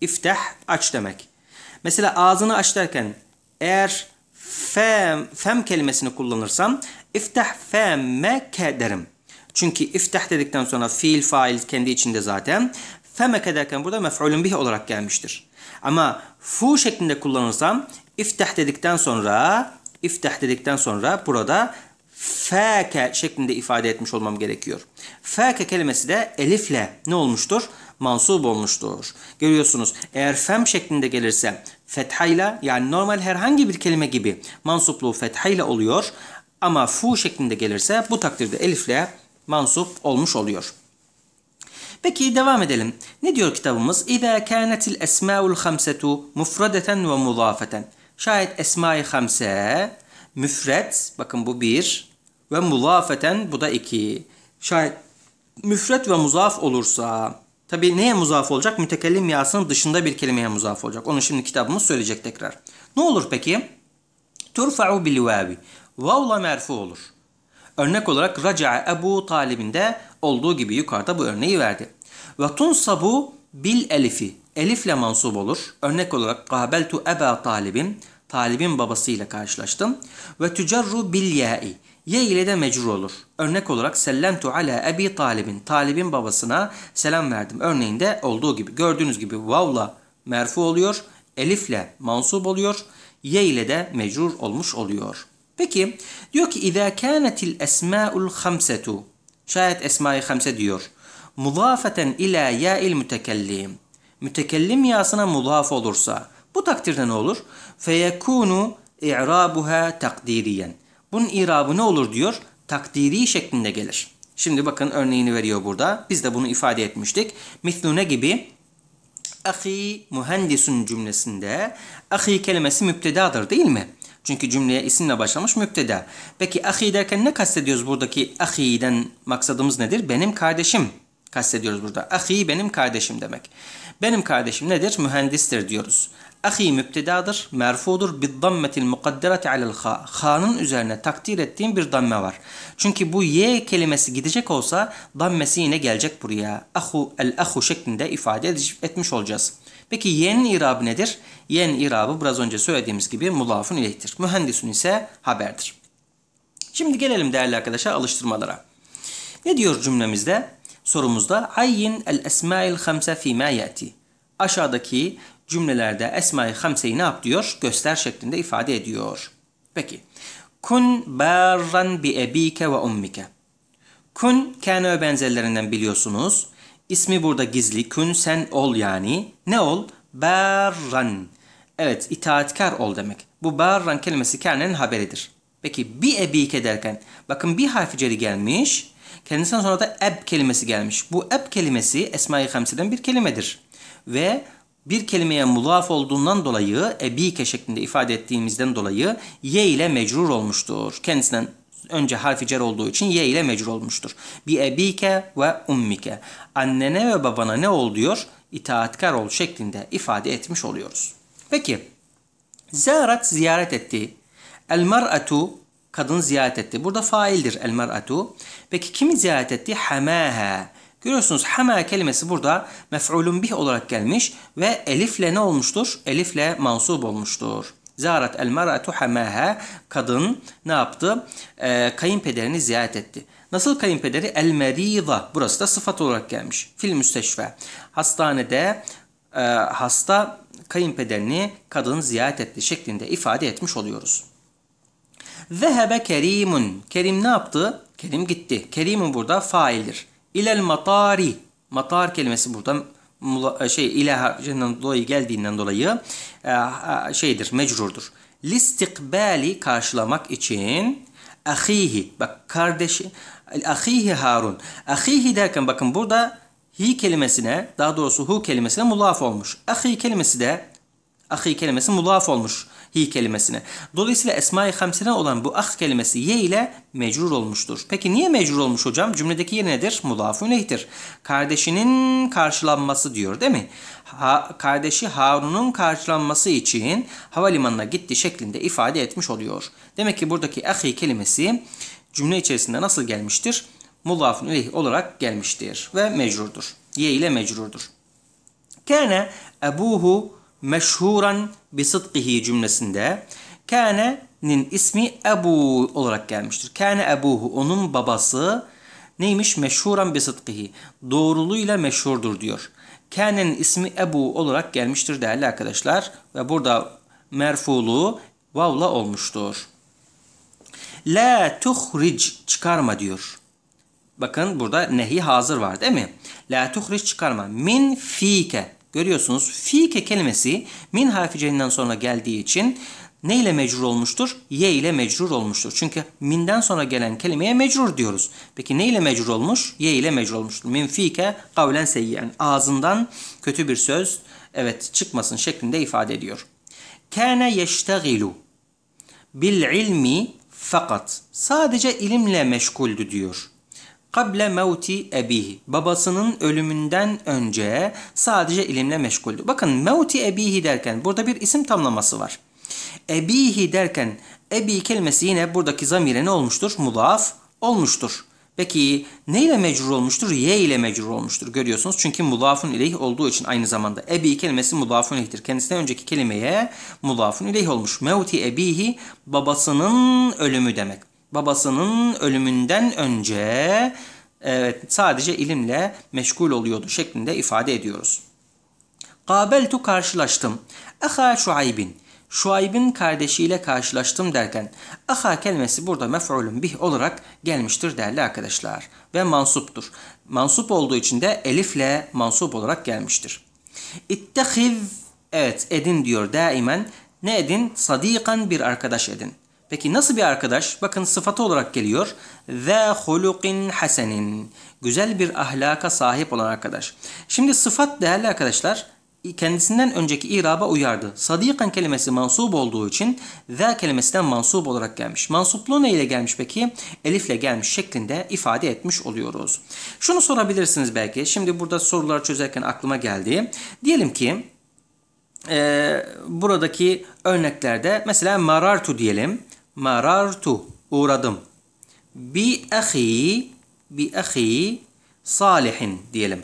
İftah aç demek. Mesela ağzını aç derken eğer fem, fem kelimesini kullanırsam iftah femeke derim. Çünkü iftah dedikten sonra fiil fail kendi içinde zaten. Femeke derken burada mef'ulun bih olarak gelmiştir. Ama fu şeklinde kullanırsam iftah dedikten sonra iftah dedikten sonra burada fâke şeklinde ifade etmiş olmam gerekiyor. Fâke kelimesi de elifle ne olmuştur? Mansub olmuştur. Görüyorsunuz eğer fem şeklinde gelirse fethayla yani normal herhangi bir kelime gibi mansupluğu fethayla oluyor. Ama fu şeklinde gelirse bu takdirde elifle mansup olmuş oluyor. Peki devam edelim. Ne diyor kitabımız? İza kânetil esmâul hamsetu mufradeten ve mudâfeten. Şayet Esma-i Hamse, müfret, bakın bu bir, ve muzafeten bu da iki. Şayet müfret ve muzaf olursa, tabi neye muzaf olacak? Mütekellim yasının dışında bir kelimeye muzaf olacak. Onu şimdi kitabımız söyleyecek tekrar. Ne olur peki? Turfa'u bil vavi. Vavla merfu olur. Örnek olarak Raca'a Ebu Talibinde olduğu gibi yukarıda bu örneği verdi. Ve tunsabu bil elifi elifle mansub olur. Örnek olarak gâbeltu eba talibin, Talibin babasıyla karşılaştım. Ve tücerru bil yâ'i. Ye ile de mecrur olur. Örnek olarak sellemtu ala ebi talibin. Talibin babasına selam verdim. Örneğinde olduğu gibi. Gördüğünüz gibi vavla merfu oluyor. Elifle mansub oluyor. Ye ile de mecrur olmuş oluyor. Peki diyor ki اِذَا كَانَتِ الْاَسْمَاءُ الْخَمْسَةُ Şayet Esma-i Hamse diyor. Mudafeten ila ya'il mütekellim mütekellim yasına mulhaf olursa bu takdirde ne olur? Feyekunu i'rabuha takdiriyen. Bunun irabı ne olur diyor? Takdiri şeklinde gelir. Şimdi bakın örneğini veriyor burada. Biz de bunu ifade etmiştik. Mithlune gibi ahi mühendisun cümlesinde ahi kelimesi müptedadır değil mi? Çünkü cümleye isimle başlamış müpteda. Peki ahi derken ne kastediyoruz buradaki ahiden maksadımız nedir? Benim kardeşim kastediyoruz burada. Ahi benim kardeşim demek. Benim kardeşim nedir? Mühendistir diyoruz. Ahi müptedadır, merfudur bid dammetil mukadderati alel ha. Khanın üzerine takdir ettiğim bir damme var. Çünkü bu ye kelimesi gidecek olsa dammesi yine gelecek buraya. Ahu el ahu şeklinde ifade etmiş olacağız. Peki yen irabı nedir? Yen irabı biraz önce söylediğimiz gibi mulafun ileyhtir. Mühendisun ise haberdir. Şimdi gelelim değerli arkadaşlar alıştırmalara. Ne diyor cümlemizde? sorumuzda ayin el esmail hamse fi ma Aşağıdaki cümlelerde esma-i hamseyi ne yap diyor? Göster şeklinde ifade ediyor. Peki. Kun barran bi ebike ve ummike. Kun kâne ve benzerlerinden biliyorsunuz. İsmi burada gizli. Kun sen ol yani. Ne ol? Barran. Evet itaatkar ol demek. Bu barran kelimesi kânenin haberidir. Peki bi ebike derken bakın bir harfi ceri gelmiş. Kendisinden sonra da eb kelimesi gelmiş. Bu eb kelimesi Esma-i Hamsi'den bir kelimedir. Ve bir kelimeye mulaf olduğundan dolayı ebike şeklinde ifade ettiğimizden dolayı ye ile mecrur olmuştur. Kendisinden önce harfi cer olduğu için ye ile mecrur olmuştur. Bi ebike ve ummike. Annene ve babana ne ol diyor? İtaatkar ol şeklinde ifade etmiş oluyoruz. Peki. Ziyaret ziyaret etti. El mer'atu Kadını ziyaret etti. Burada faildir el mer'atu. Peki kimi ziyaret etti? Hamaha. Görüyorsunuz hama kelimesi burada mef'ulun bih olarak gelmiş ve elifle ne olmuştur? Elifle mansub olmuştur. Ziyaret el mer'atu hamaha. Kadın ne yaptı? Ee, kayınpederini ziyaret etti. Nasıl kayınpederi? El merida. Burası da sıfat olarak gelmiş. Fil müsteşfe. Hastanede e, hasta kayınpederini kadın ziyaret etti şeklinde ifade etmiş oluyoruz. Zehebe kerimun. Kerim ne yaptı? Kerim gitti. Kerimun burada faildir. İlel matari. Matar kelimesi burada e, şey ilaha dolayı geldiğinden dolayı e, e, şeydir, mecrurdur. Listikbali karşılamak için ahihi bak kardeşi ahihi Harun. Ahihi derken bakın burada hi kelimesine daha doğrusu hu kelimesine mulaf olmuş. Ahi kelimesi de ahi kelimesi mulaf olmuş hi kelimesine. Dolayısıyla Esma-i Hamsine olan bu ah kelimesi ye ile mecrur olmuştur. Peki niye mecrur olmuş hocam? Cümledeki yeri nedir? Mulafun lehtir. Kardeşinin karşılanması diyor değil mi? Ha, kardeşi Harun'un karşılanması için havalimanına gitti şeklinde ifade etmiş oluyor. Demek ki buradaki ahi kelimesi cümle içerisinde nasıl gelmiştir? Mulafun leh olarak gelmiştir ve mecrurdur. Ye ile mecrurdur. Kâne ebuhu meşhuran bi sıdkihi cümlesinde kâne'nin ismi Ebu olarak gelmiştir. Kâne Ebuhu onun babası neymiş? Meşhuran bi sıdkihi. Doğruluğuyla meşhurdur diyor. Kâne'nin ismi Ebu olarak gelmiştir değerli arkadaşlar. Ve burada merfulu vavla olmuştur. La tuhric çıkarma diyor. Bakın burada nehi hazır var değil mi? La tuhric çıkarma. Min fike Görüyorsunuz fiike kelimesi min harfi celinden sonra geldiği için ne ile mecrur olmuştur? Ye ile mecrur olmuştur. Çünkü minden sonra gelen kelimeye mecrur diyoruz. Peki ne ile mecrur olmuş? Ye ile mecrur olmuştur. Min fike kavlen seyyen. Ağzından kötü bir söz evet çıkmasın şeklinde ifade ediyor. Kâne yeştegilu bil ilmi fakat sadece ilimle meşguldü diyor. Kable mevti ebihi. Babasının ölümünden önce sadece ilimle meşguldü. Bakın mevti ebihi derken burada bir isim tamlaması var. Ebihi derken ebi kelimesi yine buradaki zamire ne olmuştur? Mudaf olmuştur. Peki ne ile mecrur olmuştur? Ye ile mecrur olmuştur. Görüyorsunuz çünkü mudafun ileyh olduğu için aynı zamanda ebi kelimesi mudafun ileyhtir. Kendisinden önceki kelimeye mudafun ileyh olmuş. Mevti ebihi babasının ölümü demek babasının ölümünden önce evet sadece ilimle meşgul oluyordu şeklinde ifade ediyoruz. Kabeltu karşılaştım. Aha Şuaybin. Şuayb'in kardeşiyle karşılaştım derken aha kelimesi burada mef'ulun bih olarak gelmiştir değerli arkadaşlar ve mansuptur. Mansup olduğu için de elifle mansup olarak gelmiştir. İttehiv evet edin diyor daimen. Ne edin? Sadikan bir arkadaş edin. Peki nasıl bir arkadaş? Bakın sıfatı olarak geliyor. Ve hulukin hasenin. Güzel bir ahlaka sahip olan arkadaş. Şimdi sıfat değerli arkadaşlar kendisinden önceki iraba uyardı. Sadiqan kelimesi mansub olduğu için ve kelimesinden mansub olarak gelmiş. Mansupluğu ne ile gelmiş peki? Elifle gelmiş şeklinde ifade etmiş oluyoruz. Şunu sorabilirsiniz belki. Şimdi burada soruları çözerken aklıma geldi. Diyelim ki e, buradaki örneklerde mesela marartu diyelim. Marartu uğradım. Bi ahi bi ahi salihin diyelim.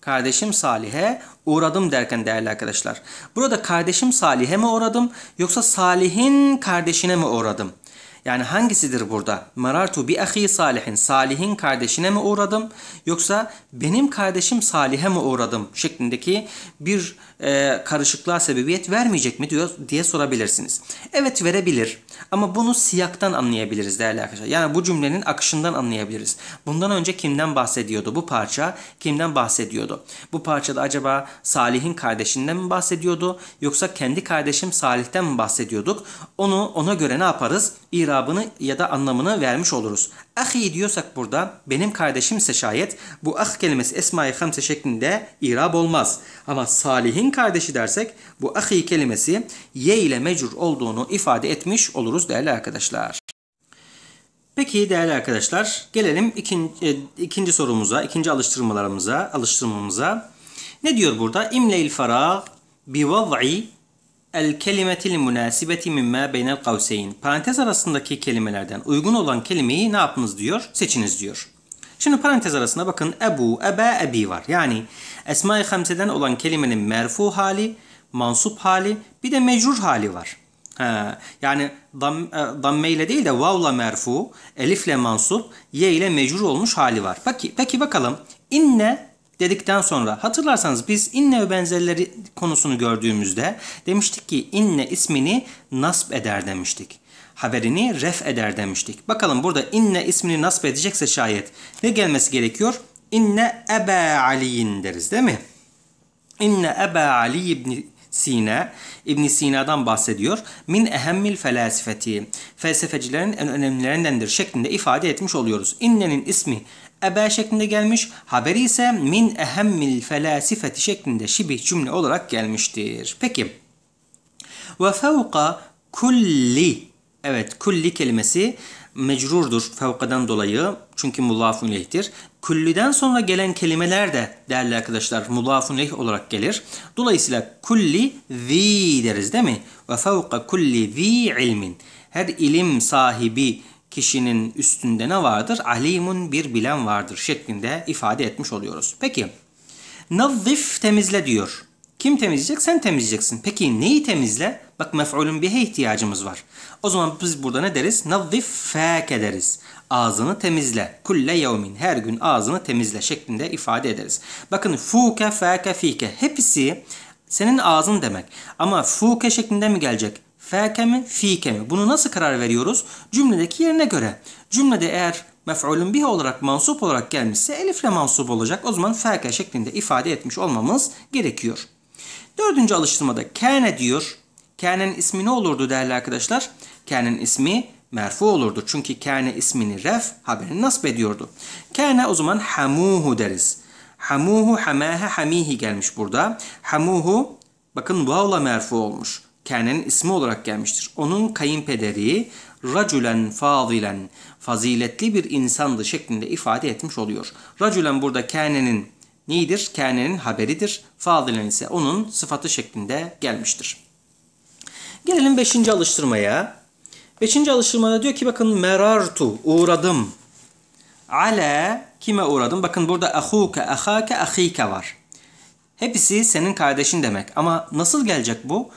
Kardeşim Salih'e uğradım derken değerli arkadaşlar. Burada kardeşim Salih'e mi uğradım yoksa Salih'in kardeşine mi uğradım? Yani hangisidir burada? Marartu bi ahi salihin. Salih'in kardeşine mi uğradım? Yoksa benim kardeşim Salih'e mi uğradım? Şeklindeki bir e, karışıklığa sebebiyet vermeyecek mi diyor diye sorabilirsiniz. Evet verebilir. Ama bunu siyaktan anlayabiliriz değerli arkadaşlar. Yani bu cümlenin akışından anlayabiliriz. Bundan önce kimden bahsediyordu bu parça? Kimden bahsediyordu? Bu parçada acaba Salih'in kardeşinden mi bahsediyordu? Yoksa kendi kardeşim Salih'ten mi bahsediyorduk? Onu ona göre ne yaparız? irabını ya da anlamını vermiş oluruz. Ahi diyorsak burada benim kardeşimse şayet bu ah kelimesi Esma-i Hamse şeklinde irab olmaz. Ama Salih'in kardeşi dersek bu ahi kelimesi ye ile mecrur olduğunu ifade etmiş oluruz değerli arkadaşlar. Peki değerli arkadaşlar gelelim ikinci, e, ikinci sorumuza, ikinci alıştırmalarımıza, alıştırmamıza. Ne diyor burada? il farag bi vaz'i El kelimetil münasibeti mimma beynel kavseyn. Parantez arasındaki kelimelerden uygun olan kelimeyi ne yapınız diyor, seçiniz diyor. Şimdi parantez arasında bakın ebu, ebe, ebi var. Yani Esma-i Hamse'den olan kelimenin merfu hali, mansup hali bir de mecrur hali var. Ha, yani dam, e, damme ile değil de vavla merfu, elifle mansup, ye ile mecrur olmuş hali var. Peki, peki bakalım inne dedikten sonra hatırlarsanız biz inne ve benzerleri konusunu gördüğümüzde demiştik ki inne ismini nasp eder demiştik. Haberini ref eder demiştik. Bakalım burada inne ismini nasp edecekse şayet ne gelmesi gerekiyor? İnne ebe aliyin deriz değil mi? İnne ebe ali ibni Sina, ibn Sina'dan bahsediyor. Min ehemmil felasifeti. Felsefecilerin en önemlilerindendir şeklinde ifade etmiş oluyoruz. İnnenin ismi ebe şeklinde gelmiş. Haberi ise min ehemmil felasifeti şeklinde şibih cümle olarak gelmiştir. Peki. Ve fevka kulli. Evet kulli kelimesi mecrurdur fevkadan dolayı. Çünkü mulafun lehtir. Külliden sonra gelen kelimeler de değerli arkadaşlar mulafun leh olarak gelir. Dolayısıyla kulli vi deriz değil mi? Ve fevka kulli vi ilmin. Her ilim sahibi kişinin üstünde ne vardır? Alimun bir bilen vardır şeklinde ifade etmiş oluyoruz. Peki nazzif temizle diyor. Kim temizleyecek? Sen temizleyeceksin. Peki neyi temizle? Bak mef'ulun bihe ihtiyacımız var. O zaman biz burada ne deriz? Nazzif fâke ederiz. Ağzını temizle. Kulle yevmin. Her gün ağzını temizle şeklinde ifade ederiz. Bakın fuke, fâke, fike. Hepsi senin ağzın demek. Ama fuke şeklinde mi gelecek? feke mi, fike mi? Bunu nasıl karar veriyoruz? Cümledeki yerine göre. Cümlede eğer mef'ulun bih olarak mansup olarak gelmişse elifle mansup olacak. O zaman feke şeklinde ifade etmiş olmamız gerekiyor. Dördüncü alıştırmada kâne diyor. Kâne'nin ismi ne olurdu değerli arkadaşlar? Kâne'nin ismi merfu olurdu. Çünkü kâne ismini ref haberini nasip ediyordu. Kâne o zaman hamuhu deriz. Hamuhu hamaha hamihi gelmiş burada. Hamuhu bakın vavla merfu olmuş. Kenen ismi olarak gelmiştir. Onun kayınpederi racülen fazilen faziletli bir insandı şeklinde ifade etmiş oluyor. Racülen burada Kenen'in neyidir? Kenen'in haberidir. Fazilen ise onun sıfatı şeklinde gelmiştir. Gelelim 5. alıştırmaya. 5. alıştırmada diyor ki bakın merartu uğradım. Ale kime uğradım? Bakın burada ahuka, ahaka, ahika var. Hepsi senin kardeşin demek. Ama nasıl gelecek Bu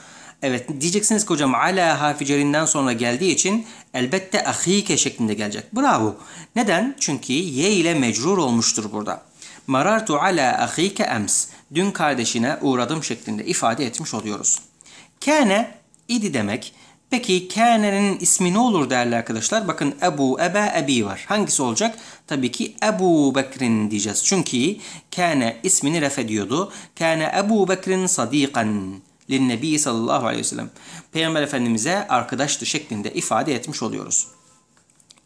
Evet diyeceksiniz ki hocam ala haficerinden sonra geldiği için elbette ahike şeklinde gelecek. Bravo. Neden? Çünkü ye ile mecrur olmuştur burada. Marartu ala ahike ems. Dün kardeşine uğradım şeklinde ifade etmiş oluyoruz. Kâne idi demek. Peki kâne'nin ismi ne olur değerli arkadaşlar? Bakın Ebu, Ebe, Ebi var. Hangisi olacak? Tabii ki Ebu Bekir'in diyeceğiz. Çünkü kâne ismini ref ediyordu. Kâne Ebu Bekir'in sadikan. Linnebi sallallahu aleyhi ve sellem. Peygamber Efendimiz'e arkadaştır şeklinde ifade etmiş oluyoruz.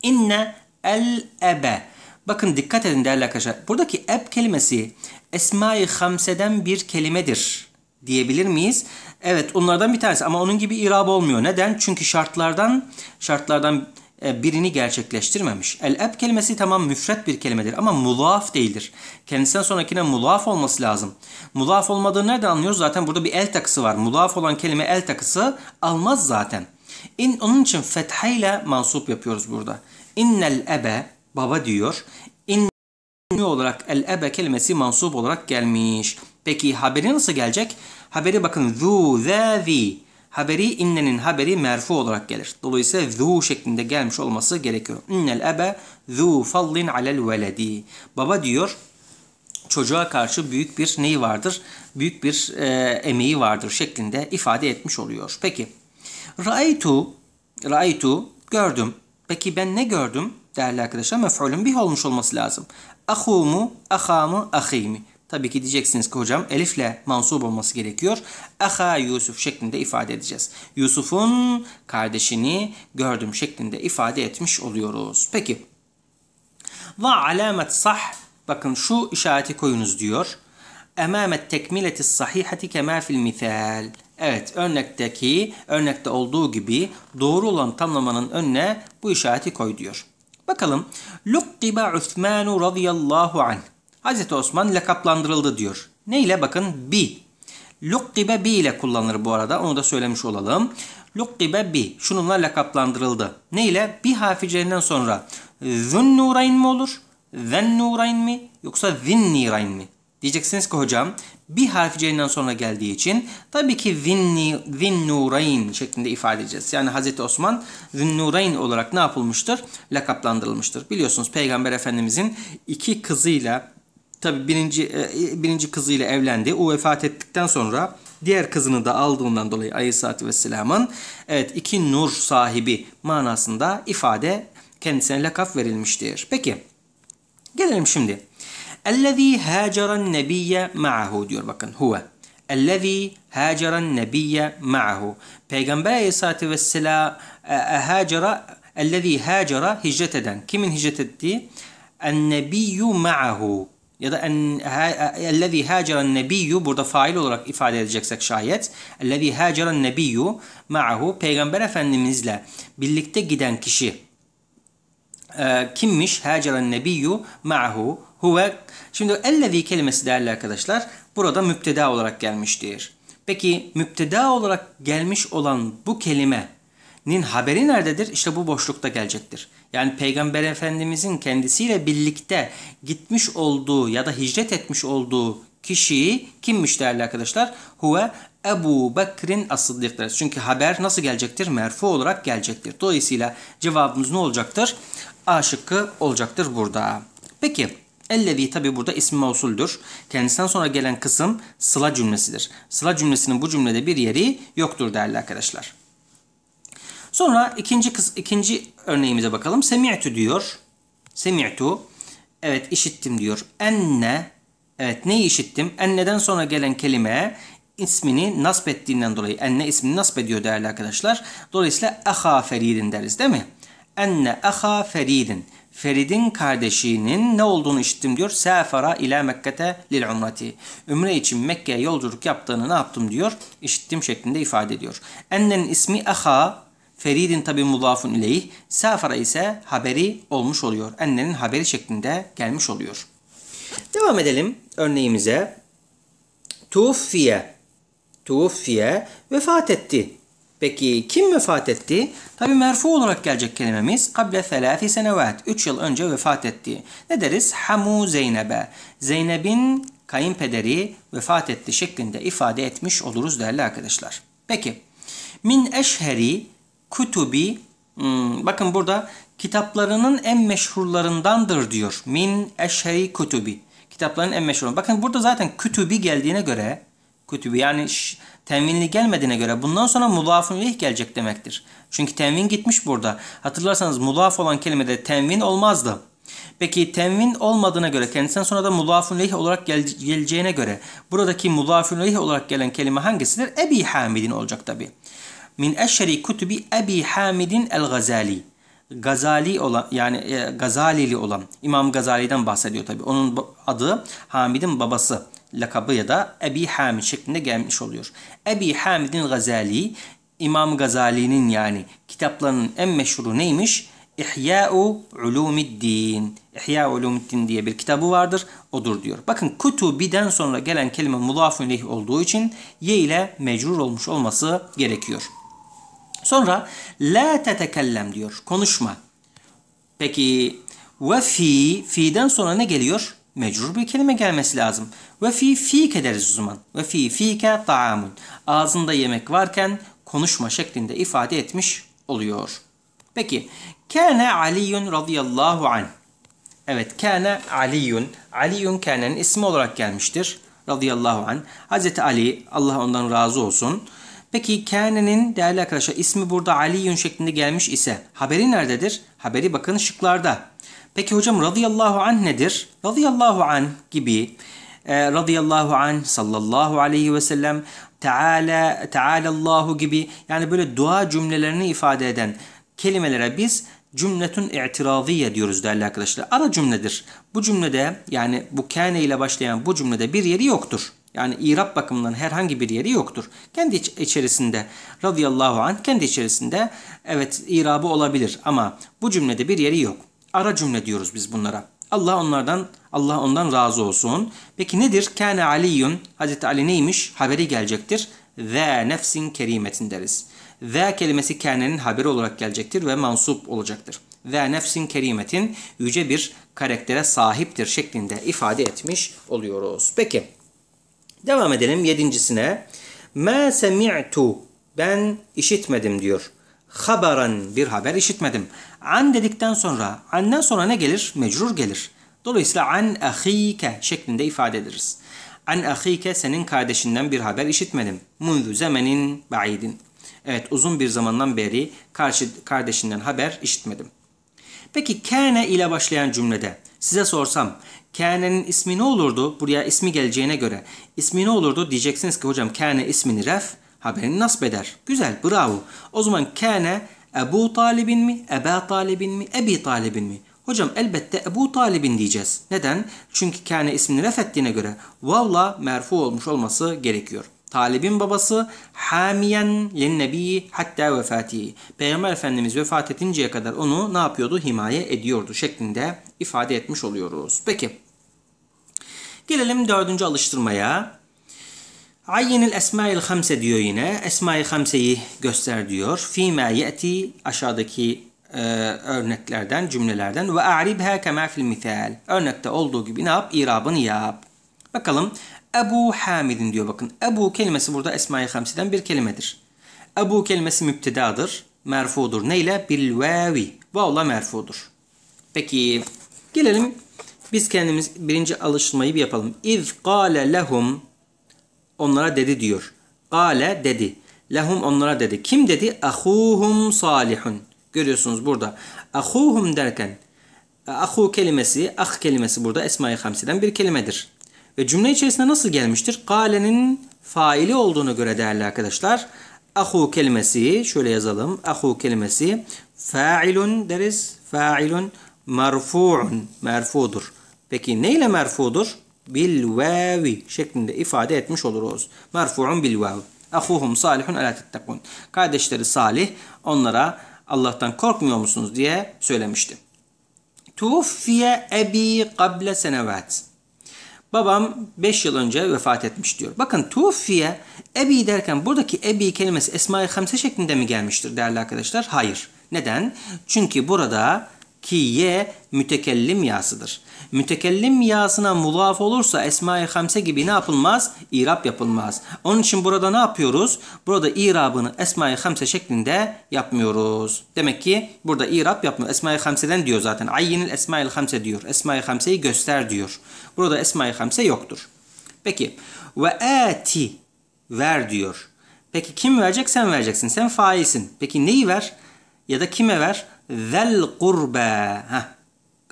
İnne el ebe. Bakın dikkat edin değerli arkadaşlar. Buradaki eb kelimesi Esma-i Hamse'den bir kelimedir diyebilir miyiz? Evet onlardan bir tanesi ama onun gibi irab olmuyor. Neden? Çünkü şartlardan şartlardan e, birini gerçekleştirmemiş. El-eb kelimesi tamam müfret bir kelimedir ama mudaf değildir. Kendisinden sonrakine mudaf olması lazım. Mudaf olmadığı nerede anlıyoruz? Zaten burada bir el takısı var. Mudaf olan kelime el takısı almaz zaten. İn, onun için ile mansup yapıyoruz burada. İnnel ebe baba diyor. İnni olarak el ebe kelimesi mansup olarak gelmiş. Peki haberi nasıl gelecek? Haberi bakın zu, ze, zi haberi innenin haberi merfu olarak gelir. Dolayısıyla zu şeklinde gelmiş olması gerekiyor. İnnel ebe zu fallin alel veledi. Baba diyor çocuğa karşı büyük bir neyi vardır? Büyük bir e, emeği vardır şeklinde ifade etmiş oluyor. Peki. Ra'aytu Ra'aytu gördüm. Peki ben ne gördüm? Değerli arkadaşlar mef'ulün bih olmuş olması lazım. Ahumu, ahamı, ahimi. Tabii ki diyeceksiniz ki hocam elifle mansub olması gerekiyor. Aha Yusuf şeklinde ifade edeceğiz. Yusuf'un kardeşini gördüm şeklinde ifade etmiş oluyoruz. Peki. Va alamet sah. Bakın şu işareti koyunuz diyor. Emamet tekmileti sahihati kema fil misal. Evet örnekteki örnekte olduğu gibi doğru olan tamlamanın önüne bu işareti koy diyor. Bakalım. Lukkiba Uthmanu radıyallahu anh. Hazreti Osman lakaplandırıldı diyor. Ne ile bakın? Bi. Lukkibe bi ile kullanılır bu arada. Onu da söylemiş olalım. Lukkibe bi. Şununla lakaplandırıldı. Ne ile? Bi harficeliğinden sonra Zünnurayn mi olur? Zennurayn mi? Yoksa zinnirayn mi? Diyeceksiniz ki hocam bir harfi c'den sonra geldiği için tabii ki zinni, zinnurayn şeklinde ifade edeceğiz. Yani Hazreti Osman zinnurayn olarak ne yapılmıştır? Lakaplandırılmıştır. Biliyorsunuz Peygamber Efendimizin iki kızıyla Tabi birinci, e, e, birinci kızıyla evlendi. O vefat ettikten sonra diğer kızını da aldığından dolayı Aleyhisselatü Vesselam'ın evet iki nur sahibi manasında ifade kendisine lakap verilmiştir. Peki gelelim şimdi. Ellezî hâceren nebiyye ma'ahu diyor bakın huve. Ellezî hâceren nebiyye ma'ahu. Peygamber Aleyhisselatü Vesselam e, hâcera Ellezî hâcera hicret eden. Kimin hicret ettiği? Ennebiyyü ma'ahu ya da ellezî hâceren nebiyyü burada fail olarak ifade edeceksek şayet ellezî hâceren nebiyyü ma'ahu peygamber efendimizle birlikte giden kişi e, kimmiş? Hâceren nebiyyü ma'ahu huve şimdi ellezî kelimesi değerli arkadaşlar burada müpteda olarak gelmiştir. Peki müpteda olarak gelmiş olan bu kelimenin haberi nerededir? İşte bu boşlukta gelecektir. Yani Peygamber Efendimizin kendisiyle birlikte gitmiş olduğu ya da hicret etmiş olduğu kişiyi kimmiş değerli arkadaşlar? Huve Ebu Bekir'in as Çünkü haber nasıl gelecektir? Merfu olarak gelecektir. Dolayısıyla cevabımız ne olacaktır? A şıkkı olacaktır burada. Peki Ellevi tabi burada ismi mausuldür. Kendisinden sonra gelen kısım sıla cümlesidir. Sıla cümlesinin bu cümlede bir yeri yoktur değerli arkadaşlar. Sonra ikinci kız, ikinci örneğimize bakalım. Semi'tu diyor. Semi'tu. Evet işittim diyor. Enne. Evet neyi işittim? Enne'den sonra gelen kelime ismini nasp ettiğinden dolayı enne ismini nasp ediyor değerli arkadaşlar. Dolayısıyla aha feridin deriz değil mi? Enne aha feridin. Ferid'in kardeşinin ne olduğunu işittim diyor. Sefara ile Mekke'te lil umrati. Ümre için Mekke'ye yolculuk yaptığını ne yaptım diyor. İşittim şeklinde ifade ediyor. Enne'nin ismi aha Feridin tabi mudafun ileyh. Safara ise haberi olmuş oluyor. annenin haberi şeklinde gelmiş oluyor. Devam edelim örneğimize. Tufiye. Tufiye vefat etti. Peki kim vefat etti? Tabi merfu olarak gelecek kelimemiz. Kable felâfi senevat. 3 yıl önce vefat etti. Ne deriz? Hamu Zeynep'e. Zeynep'in kayınpederi vefat etti şeklinde ifade etmiş oluruz değerli arkadaşlar. Peki. Min eşheri kutubi hmm, bakın burada kitaplarının en meşhurlarındandır diyor. Min eşheri kutubi. Kitapların en meşhuru. Bakın burada zaten kütübi geldiğine göre kütübi yani tenvinli gelmediğine göre bundan sonra mudafun ilih gelecek demektir. Çünkü tenvin gitmiş burada. Hatırlarsanız mudaf olan kelimede tenvin olmazdı. Peki tenvin olmadığına göre kendisinden sonra da mudafun leyh olarak gel geleceğine göre buradaki mudafun leyh olarak gelen kelime hangisidir? Ebi Hamid'in olacak tabi min eşri kutubi Ebi Hamid'in el Gazali. Gazali olan yani e, Gazalili olan İmam Gazali'den bahsediyor tabi. Onun adı Hamid'in babası lakabı ya da Ebi Hamid şeklinde gelmiş oluyor. Ebi Hamid'in Gazali İmam Gazali'nin yani kitaplarının en meşhuru neymiş? İhya'u Ulumiddin. İhya Ulumiddin diye bir kitabı vardır. Odur diyor. Bakın kutubiden sonra gelen kelime mudafun olduğu için ye ile mecrur olmuş olması gerekiyor. Sonra la tetekellem diyor. Konuşma. Peki ve fi fi'den sonra ne geliyor? Mecrur bir kelime gelmesi lazım. Ve fi fike deriz o zaman. Ve fi fike taamun. Ağzında yemek varken konuşma şeklinde ifade etmiş oluyor. Peki kana aliyun radıyallahu an. Evet kana aliyun. Aliyun kâne'nin ismi olarak gelmiştir. Radıyallahu an. Hazreti Ali Allah ondan razı olsun Peki kânenin değerli arkadaşlar ismi burada Aliyun şeklinde gelmiş ise haberi nerededir? Haberi bakın şıklarda. Peki hocam radıyallahu anh nedir? Radıyallahu anh gibi e, radıyallahu anh sallallahu aleyhi ve sellem Teala, Tealallahu gibi yani böyle dua cümlelerini ifade eden kelimelere biz cümletun i'tiraziye diyoruz değerli arkadaşlar. Ara cümledir. Bu cümlede yani bu kâne ile başlayan bu cümlede bir yeri yoktur. Yani irab bakımından herhangi bir yeri yoktur. Kendi içerisinde radıyallahu anh kendi içerisinde evet irabı olabilir ama bu cümlede bir yeri yok. Ara cümle diyoruz biz bunlara. Allah onlardan Allah ondan razı olsun. Peki nedir? Kâne aliyun. Hazreti Ali neymiş? Haberi gelecektir. Ve nefsin kerimetin deriz. Ve kelimesi kânenin haberi olarak gelecektir ve mansup olacaktır. Ve nefsin kerimetin yüce bir karaktere sahiptir şeklinde ifade etmiş oluyoruz. Peki. Devam edelim yedincisine. Ma semi'tu ben işitmedim diyor. Habaran bir haber işitmedim. An dedikten sonra andan sonra ne gelir? Mecrur gelir. Dolayısıyla an ahike şeklinde ifade ederiz. An ahike senin kardeşinden bir haber işitmedim. Munzu zemenin ba'idin. Evet uzun bir zamandan beri karşı, kardeşinden haber işitmedim. Peki kene ile başlayan cümlede size sorsam Kâne'nin ismi ne olurdu? Buraya ismi geleceğine göre. İsmi ne olurdu? Diyeceksiniz ki hocam Kâne ismini ref haberini nasip eder. Güzel bravo. O zaman Kâne Ebu Talib'in mi? Eba Talib'in mi? Ebi Talib'in mi? Hocam elbette Ebu Talib'in diyeceğiz. Neden? Çünkü Kâne ismini ref ettiğine göre valla merfu olmuş olması gerekiyor. Talib'in babası hamiyen len nebi hatta vefati. Peygamber Efendimiz vefat edinceye kadar onu ne yapıyordu? Himaye ediyordu şeklinde ifade etmiş oluyoruz. Peki. Gelelim dördüncü alıştırmaya. Ayyenil esmail hamse diyor yine. Esma-i hamseyi göster diyor. Fîmâ ye'ti aşağıdaki e, örneklerden, cümlelerden. Ve a'ribha kemâ fil misal. Örnekte olduğu gibi ne yap? İrabını yap. Bakalım Ebu Hamid'in diyor bakın. Ebu kelimesi burada Esma-i Hamsi'den bir kelimedir. Ebu kelimesi müptedadır, merfudur. Neyle? Bil vavi. Vavla merfudur. Peki gelelim biz kendimiz birinci alıştırmayı bir yapalım. İz kâle lehum onlara dedi diyor. Kâle dedi. Lehum onlara dedi. Kim dedi? Ahuhum salihun. Görüyorsunuz burada. Ahuhum derken ahu kelimesi, ah kelimesi burada Esma-i Hamsi'den bir kelimedir. Ve cümle içerisinde nasıl gelmiştir? Gale'nin faili olduğuna göre değerli arkadaşlar. Ahu kelimesi şöyle yazalım. Ahu kelimesi failun deriz. Failun merfu'un merfudur. Peki neyle ile merfudur? Bil vavi şeklinde ifade etmiş oluruz. Merfu'un bil vav. Ahuhum salihun ala tettekun. Kardeşleri salih onlara Allah'tan korkmuyor musunuz diye söylemişti. Tuffiye ebi kable senevat. Babam 5 yıl önce vefat etmiş diyor. Bakın tufiye ebi derken buradaki ebi kelimesi Esma-i Hamse şeklinde mi gelmiştir değerli arkadaşlar? Hayır. Neden? Çünkü burada ki ye mütekellim yasıdır mütekellim yasına mulaf olursa Esma-i Hamse gibi ne yapılmaz? İrab yapılmaz. Onun için burada ne yapıyoruz? Burada irabını Esma-i Hamse şeklinde yapmıyoruz. Demek ki burada irab yapmıyor. Esma-i Hamse'den diyor zaten. Ayyinil Esma-i Hamse diyor. Esma-i Hamse'yi göster diyor. Burada Esma-i Hamse yoktur. Peki ve eti ver diyor. Peki kim verecek? Sen vereceksin. Sen failsin. Peki neyi ver? Ya da kime ver? Zel kurbe. Heh,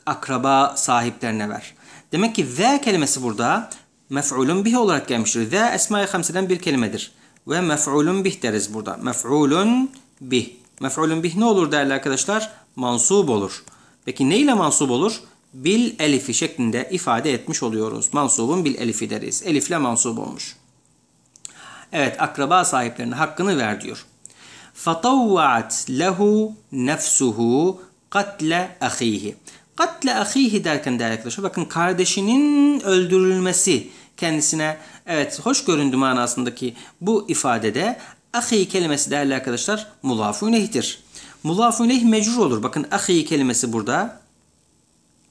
akraba sahiplerine ver. Demek ki ve kelimesi burada mef'ulun bih olarak gelmiştir. Ve esma-i hamseden bir kelimedir. Ve mef'ulun bih deriz burada. Mef'ulun bih. Mef'ulun bih ne olur değerli arkadaşlar? Mansub olur. Peki ne ile mansub olur? Bil elifi şeklinde ifade etmiş oluyoruz. Mansubun bil elifi deriz. Elifle mansub olmuş. Evet akraba sahiplerine hakkını ver diyor. فَطَوَّعَتْ لَهُ نَفْسُهُ قَتْلَ أَخِيهِ Katle ahihi derken değerli arkadaşlar bakın kardeşinin öldürülmesi kendisine evet hoş göründü manasındaki bu ifadede ahi kelimesi değerli arkadaşlar mulafu nehtir. Mulafu neh mecrur olur. Bakın ahi kelimesi burada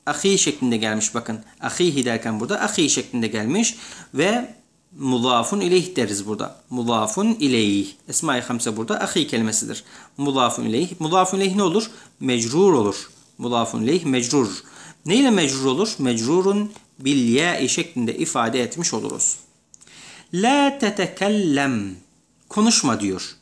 ahi şeklinde gelmiş bakın. Ahihi derken burada ahi şeklinde gelmiş ve mulafun ileyh deriz burada. Mulafun ileyh. Esma-i Hamse burada ahi kelimesidir. Mulafun ileyh. Mulafun ileyh ne olur? Mecrur olur mulafun leyh mecrur. Neyle mecrur olur? Mecrurun bilye şeklinde ifade etmiş oluruz. La tetekellem konuşma diyor.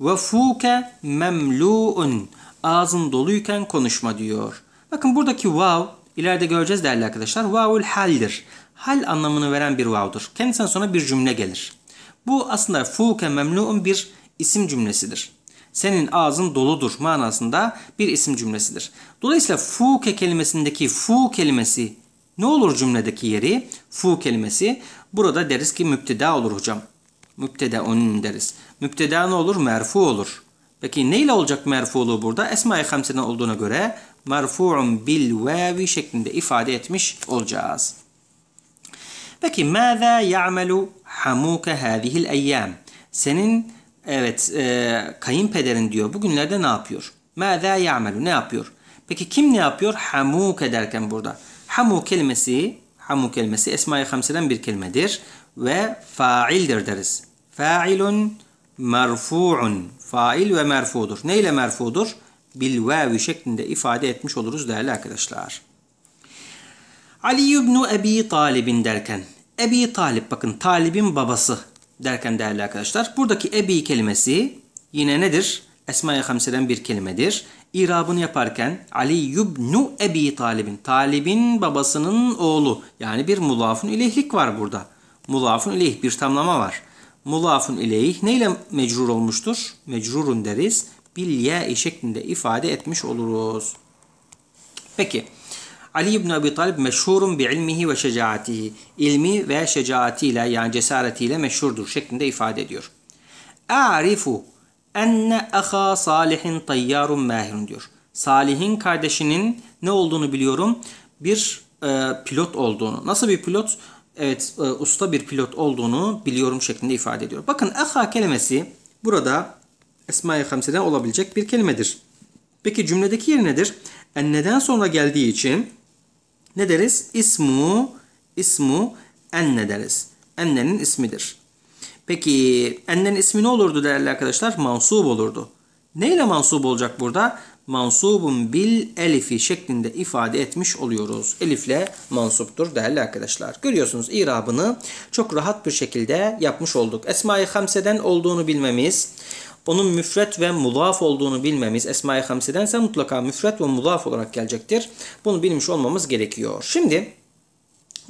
Ve fuke memluun ağzın doluyken konuşma diyor. Bakın buradaki vav ileride göreceğiz değerli arkadaşlar. Vavul haldir. Hal anlamını veren bir vavdır. Kendisinden sonra bir cümle gelir. Bu aslında fuke memluun bir isim cümlesidir senin ağzın doludur manasında bir isim cümlesidir. Dolayısıyla fuke kelimesindeki fu kelimesi ne olur cümledeki yeri? Fu kelimesi burada deriz ki müpteda olur hocam. Müpteda onun deriz. Müpteda ne olur? Merfu olur. Peki ne ile olacak merfuluğu burada? Esma-i Hamse'nin olduğuna göre merfu'un bil vavi şeklinde ifade etmiş olacağız. Peki ماذا يعمل حموك هذه الأيام? Senin Evet, e, kayınpederin diyor bugünlerde ne yapıyor? Mâzâ ya'melu, ne yapıyor? Peki kim ne yapıyor? Hamuk ederken burada. Hamu kelimesi, hamu kelimesi Esma-i Hamse'den bir kelimedir ve faildir deriz. Failun merfu'un. Fail ve merfudur. Ne ile merfudur? Bil vavi şeklinde ifade etmiş oluruz değerli arkadaşlar. Ali ibn Ebi Talib'in derken Ebi Talib bakın Talib'in babası derken değerli arkadaşlar buradaki ebi kelimesi yine nedir? Esma-i Hamse'den bir kelimedir. İrabını yaparken Ali yubnu ebi talibin. Talibin babasının oğlu. Yani bir mulafun ileyhlik var burada. Mulafun ileyh bir tamlama var. Mulafun ileyh neyle mecrur olmuştur? Mecrurun deriz. Bilye şeklinde ifade etmiş oluruz. Peki. Ali İbn Abi Talib meşhurun bi ilmihi ve şecaatihi. İlmi ve şecaatiyle yani cesaretiyle meşhurdur şeklinde ifade ediyor. A'rifu enne aha salihin tayyarun mahirun diyor. Salih'in kardeşinin ne olduğunu biliyorum. Bir e, pilot olduğunu. Nasıl bir pilot? Evet e, usta bir pilot olduğunu biliyorum şeklinde ifade ediyor. Bakın aha kelimesi burada Esma-i Hamse'den olabilecek bir kelimedir. Peki cümledeki yeri nedir? E, neden sonra geldiği için ne deriz? İsmu, ismu enne deriz. Ennenin ismidir. Peki ennenin ismi ne olurdu değerli arkadaşlar? Mansub olurdu. Neyle mansub olacak burada? Mansubun bil elifi şeklinde ifade etmiş oluyoruz. Elifle mansuptur değerli arkadaşlar. Görüyorsunuz irabını çok rahat bir şekilde yapmış olduk. Esma-i Hamse'den olduğunu bilmemiz, onun müfret ve mudaf olduğunu bilmemiz Esma-i Hamsi'dense mutlaka müfret ve mudaf olarak gelecektir. Bunu bilmiş olmamız gerekiyor. Şimdi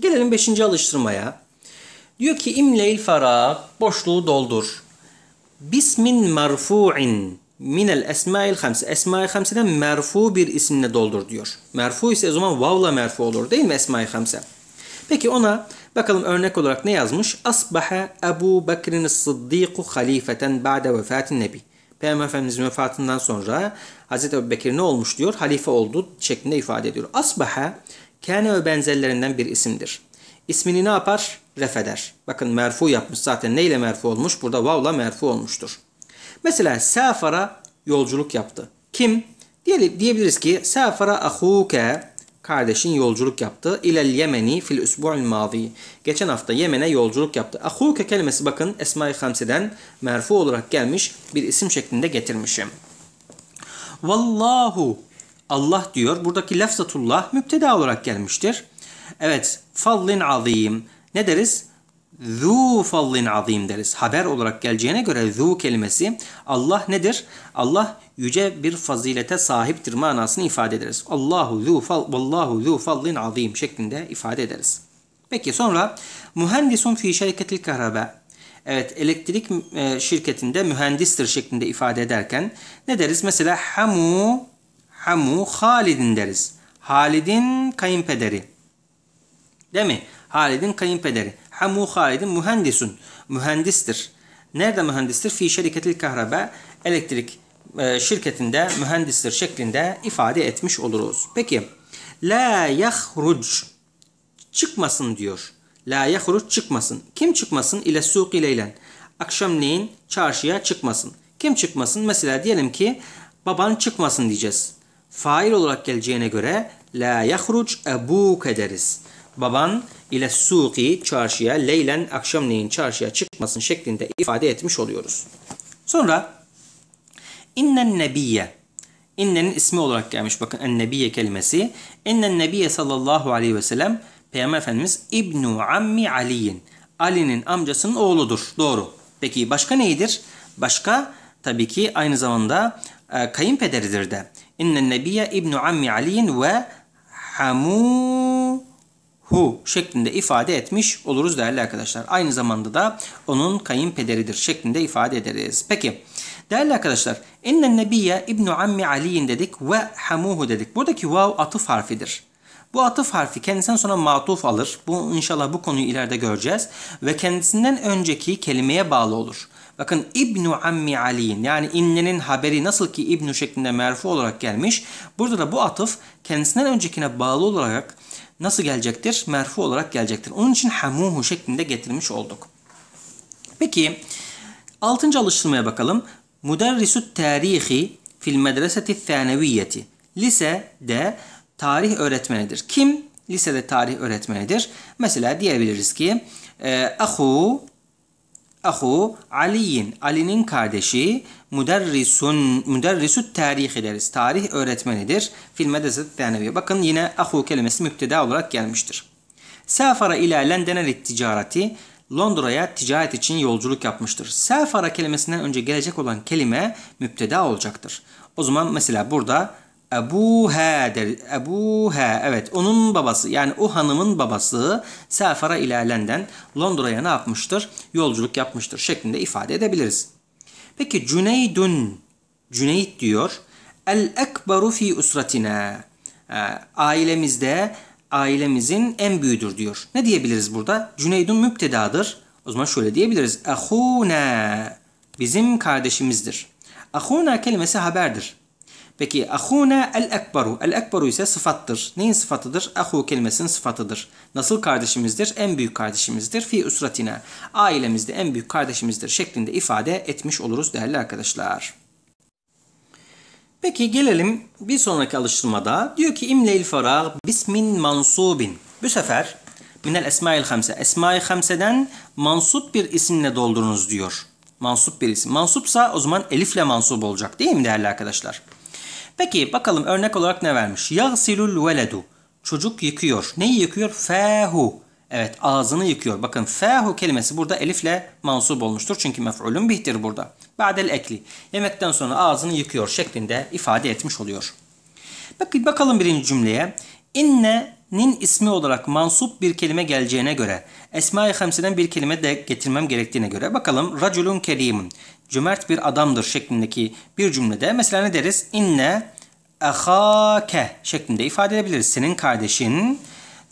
gelelim 5. alıştırmaya. Diyor ki imleil fara boşluğu doldur. Bismin marfu'in minel esmail hamsi. Esma-i hamsiden merfu bir isimle doldur diyor. Merfu ise o zaman vavla merfu olur değil mi esma-i hamse? Peki ona Bakalım örnek olarak ne yazmış? Asbaha Ebu Bekir'in Sıddiku halifeten ba'de vefatin nebi. Peygamber Efendimiz'in vefatından sonra Hazreti Ebu Bekir ne olmuş diyor? Halife oldu şeklinde ifade ediyor. Asbaha kâne ve benzerlerinden bir isimdir. İsmini ne yapar? Ref eder. Bakın merfu yapmış zaten. Neyle merfu olmuş? Burada vavla merfu olmuştur. Mesela safara yolculuk yaptı. Kim? Diyelim, diyebiliriz ki safara ahuke kardeşin yolculuk yaptı. İlel Yemeni fil usbu'il mazi. Geçen hafta Yemen'e yolculuk yaptı. Ahuke kelimesi bakın Esma-i Hamse'den merfu olarak gelmiş bir isim şeklinde getirmişim. Vallahu Allah diyor. Buradaki lafzatullah müpteda olarak gelmiştir. Evet. Fallin azim. Ne deriz? Zu fallin azim deriz. Haber olarak geleceğine göre zu kelimesi Allah nedir? Allah yüce bir fazilete sahiptir manasını ifade ederiz. Allahu zu fal vallahu zu fallin azim şeklinde ifade ederiz. Peki sonra mühendisun fi şirketil kahrabe. Evet elektrik e, şirketinde mühendistir şeklinde ifade ederken ne deriz? Mesela hamu hamu Halid'in deriz. Halid'in kayınpederi. Değil mi? Halid'in kayınpederi. Hamu Halid'in mühendisun. Mühendistir. Nerede mühendistir? Fi şirketil kahrabe elektrik e, şirketinde mühendistir şeklinde ifade etmiş oluruz. Peki la yahruc çıkmasın diyor. La yahruc çıkmasın. Kim çıkmasın? İle suq ileylen. Akşamleyin çarşıya çıkmasın. Kim çıkmasın? Mesela diyelim ki baban çıkmasın diyeceğiz. Fail olarak geleceğine göre la yahruc ebuk ederiz. Baban ile suqi çarşıya leylen akşamleyin çarşıya çıkmasın şeklinde ifade etmiş oluyoruz. Sonra İnnen nebiye. İnnenin ismi olarak gelmiş. Bakın en nebiye kelimesi. İnnen nebiye sallallahu aleyhi ve sellem Peygamber Efendimiz İbnu Ammi Ali'nin. Ali'nin amcasının oğludur. Doğru. Peki başka neyidir? Başka tabii ki aynı zamanda e, kayınpederidir de. İnnen nebiye İbnu Ammi Ali'nin ve hamuhu şeklinde ifade etmiş oluruz değerli arkadaşlar. Aynı zamanda da onun kayınpederidir şeklinde ifade ederiz. Peki Değerli arkadaşlar, enne nebiye İbnu ammi Ali'in dedik ve hamuhu dedik. Buradaki vav atıf harfidir. Bu atıf harfi kendisinden sonra matuf alır. Bu inşallah bu konuyu ileride göreceğiz. Ve kendisinden önceki kelimeye bağlı olur. Bakın İbnu Ammi Ali'in yani innenin haberi nasıl ki İbnu şeklinde merfu olarak gelmiş. Burada da bu atıf kendisinden öncekine bağlı olarak nasıl gelecektir? Merfu olarak gelecektir. Onun için hamuhu şeklinde getirmiş olduk. Peki altıncı alıştırmaya bakalım. Müderrisü tarihi fil medreseti thaneviyeti. Lisede tarih öğretmenidir. Kim? Lisede tarih öğretmenidir. Mesela diyebiliriz ki e, Ahu Ahu Ali'nin Ali'nin kardeşi müderrisun müderrisü tarih deriz. Tarih öğretmenidir. Fil medreset thaneviye. Bakın yine ahu kelimesi müpteda olarak gelmiştir. Safara ila London'a ticareti Londra'ya ticaret için yolculuk yapmıştır. Sefara kelimesinden önce gelecek olan kelime müpteda olacaktır. O zaman mesela burada Ebu He der. Ebu He evet onun babası yani o hanımın babası Sefara ile London Londra'ya ne yapmıştır? Yolculuk yapmıştır şeklinde ifade edebiliriz. Peki Cüneydün Cüneyt diyor. El ekberu fi usratina. Ee, ailemizde ailemizin en büyüdür diyor. Ne diyebiliriz burada? Cüneydun müptedadır. O zaman şöyle diyebiliriz. Ahuna bizim kardeşimizdir. Ahuna kelimesi haberdir. Peki ahuna el ekbaru. El ekbaru ise sıfattır. Neyin sıfatıdır? Ahu kelimesinin sıfatıdır. Nasıl kardeşimizdir? En büyük kardeşimizdir. Fi usratina. Ailemizde en büyük kardeşimizdir şeklinde ifade etmiş oluruz değerli arkadaşlar. Peki gelelim bir sonraki alıştırmada. Diyor ki imle-il farag bismin mansubin. Bu sefer minel esmail hamse. Esma-i hamseden mansup bir isimle doldurunuz diyor. Mansup bir isim. Mansupsa o zaman elifle mansup olacak değil mi değerli arkadaşlar? Peki bakalım örnek olarak ne vermiş? Yagsilul veledu. Çocuk yıkıyor. Neyi yıkıyor? Fehu. Evet ağzını yıkıyor. Bakın fehu kelimesi burada elifle mansup olmuştur. Çünkü mef'ulun bihtir burada. Ba'del ekli. Yemekten sonra ağzını yıkıyor şeklinde ifade etmiş oluyor. Bakın bakalım birinci cümleye. nin ismi olarak mansup bir kelime geleceğine göre Esma-i Hamsi'den bir kelime de getirmem gerektiğine göre bakalım raculun kerimun cömert bir adamdır şeklindeki bir cümlede mesela ne deriz? İnne ehake şeklinde ifade edebiliriz. Senin kardeşin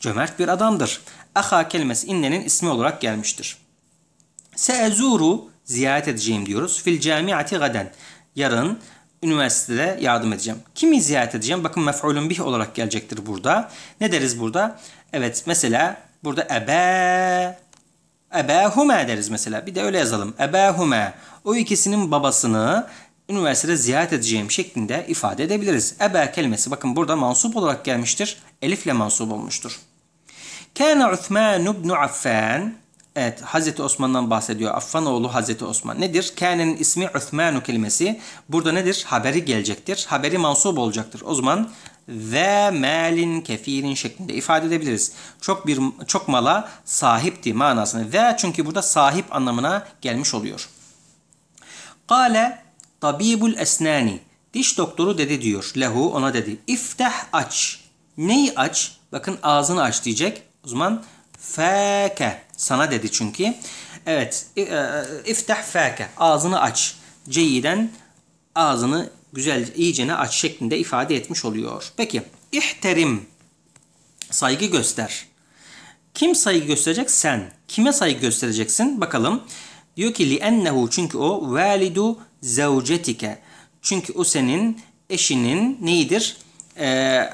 cömert bir adamdır aha kelimesi innenin ismi olarak gelmiştir. Seezuru ziyaret edeceğim diyoruz. Fil camiati gaden. Yarın üniversitede yardım edeceğim. Kimi ziyaret edeceğim? Bakın mef'ulun bih olarak gelecektir burada. Ne deriz burada? Evet mesela burada ebe ebehuma deriz mesela. Bir de öyle yazalım. Ebehuma. O ikisinin babasını üniversitede ziyaret edeceğim şeklinde ifade edebiliriz. Ebe kelimesi bakın burada mansup olarak gelmiştir. Elifle mansup olmuştur. Kâne Uthman ibn Affan. Evet Hazreti Osman'dan bahsediyor. Affan oğlu Hazreti Osman. Nedir? Kâne'nin ismi Uthmanu kelimesi. Burada nedir? Haberi gelecektir. Haberi mansub olacaktır. O zaman ve malin kefirin şeklinde ifade edebiliriz. Çok bir çok mala sahipti manasını. Ve çünkü burada sahip anlamına gelmiş oluyor. Kale tabibul esnani. Diş doktoru dedi diyor. Lehu ona dedi. İftah aç. Neyi aç? Bakın ağzını aç diyecek zaman fâke. Sana dedi çünkü. Evet. E, e, iftah fâke. Ağzını aç. Ceyiden ağzını güzel iyicene aç şeklinde ifade etmiş oluyor. Peki. İhterim. Saygı göster. Kim saygı gösterecek? Sen. Kime saygı göstereceksin? Bakalım. Diyor ki li'ennehu çünkü o validu zevcetike. Çünkü o senin eşinin neyidir? E,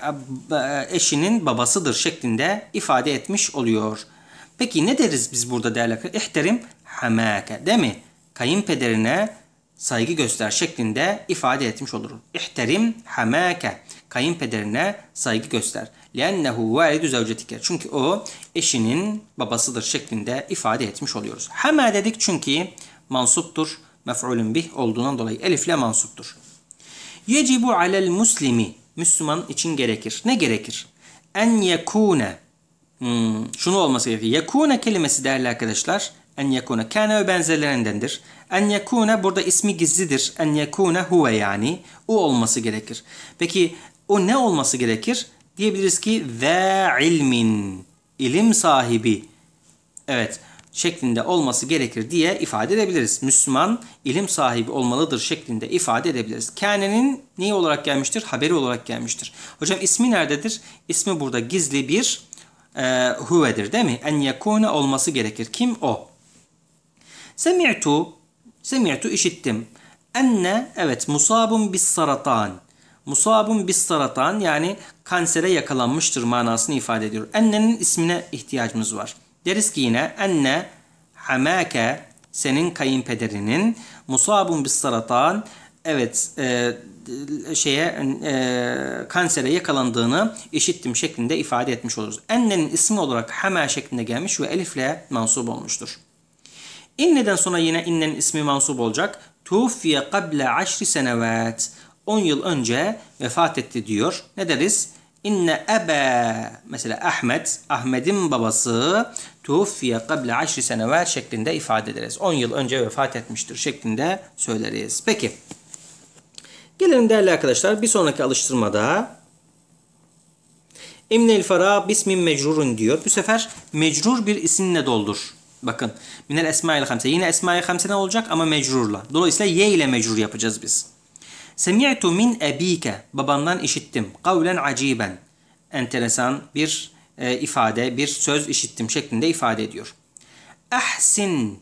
eşinin babasıdır şeklinde ifade etmiş oluyor. Peki ne deriz biz burada değerli arkadaşlar? İhterim hamake değil mi? Kayınpederine saygı göster şeklinde ifade etmiş olur. İhterim hamake. Kayınpederine saygı göster. Lennehu validu zevcetike. Çünkü o eşinin babasıdır şeklinde ifade etmiş oluyoruz. Hama dedik çünkü mansuptur. Mef'ulün bih olduğundan dolayı elifle mansuptur. Yecibu alel muslimi Müslüman için gerekir. Ne gerekir? En yekune. Hmm, şunu olması gerekir. Yekune kelimesi değerli arkadaşlar. En yekune. Kâne ve benzerlerindendir. En yekune burada ismi gizlidir. En yekune huve yani. O olması gerekir. Peki o ne olması gerekir? Diyebiliriz ki ve ilmin. ilim sahibi. Evet şeklinde olması gerekir diye ifade edebiliriz. Müslüman ilim sahibi olmalıdır şeklinde ifade edebiliriz. Kâne'nin niye olarak gelmiştir? Haberi olarak gelmiştir. Hocam ismi nerededir? İsmi burada gizli bir e, huvedir değil mi? En yekune olması gerekir. Kim o? Semi'tu, semi'tu işittim. Enne, evet musabun bis saratan. Musabun bis saratan yani kansere yakalanmıştır manasını ifade ediyor. Ennenin ismine ihtiyacımız var. Deriz ki yine enne hamake senin kayınpederinin musabun bis saratan evet e, şeye e, kansere yakalandığını işittim şeklinde ifade etmiş oluruz. Ennenin ismi olarak hama şeklinde gelmiş ve elifle mansub olmuştur. İnneden sonra yine innenin ismi mansub olacak. Tufiye kable aşri senevet. 10 yıl önce vefat etti diyor. Ne deriz? İnne ebe mesela Ahmet, Ahmet'in babası tuffiye kable aşri senever şeklinde ifade ederiz. 10 yıl önce vefat etmiştir şeklinde söyleriz. Peki. Gelelim değerli arkadaşlar bir sonraki alıştırmada İmnel fara bismin mecrurun diyor. Bu sefer mecrur bir isimle doldur. Bakın. Minel esmail hamse. Yine esmail hamseden olacak ama mecrurla. Dolayısıyla ye ile mecrur yapacağız biz. Semi'tu min ebike. Babandan işittim. Kavlen aciben. Enteresan bir e, ifade, bir söz işittim şeklinde ifade ediyor. Ahsin,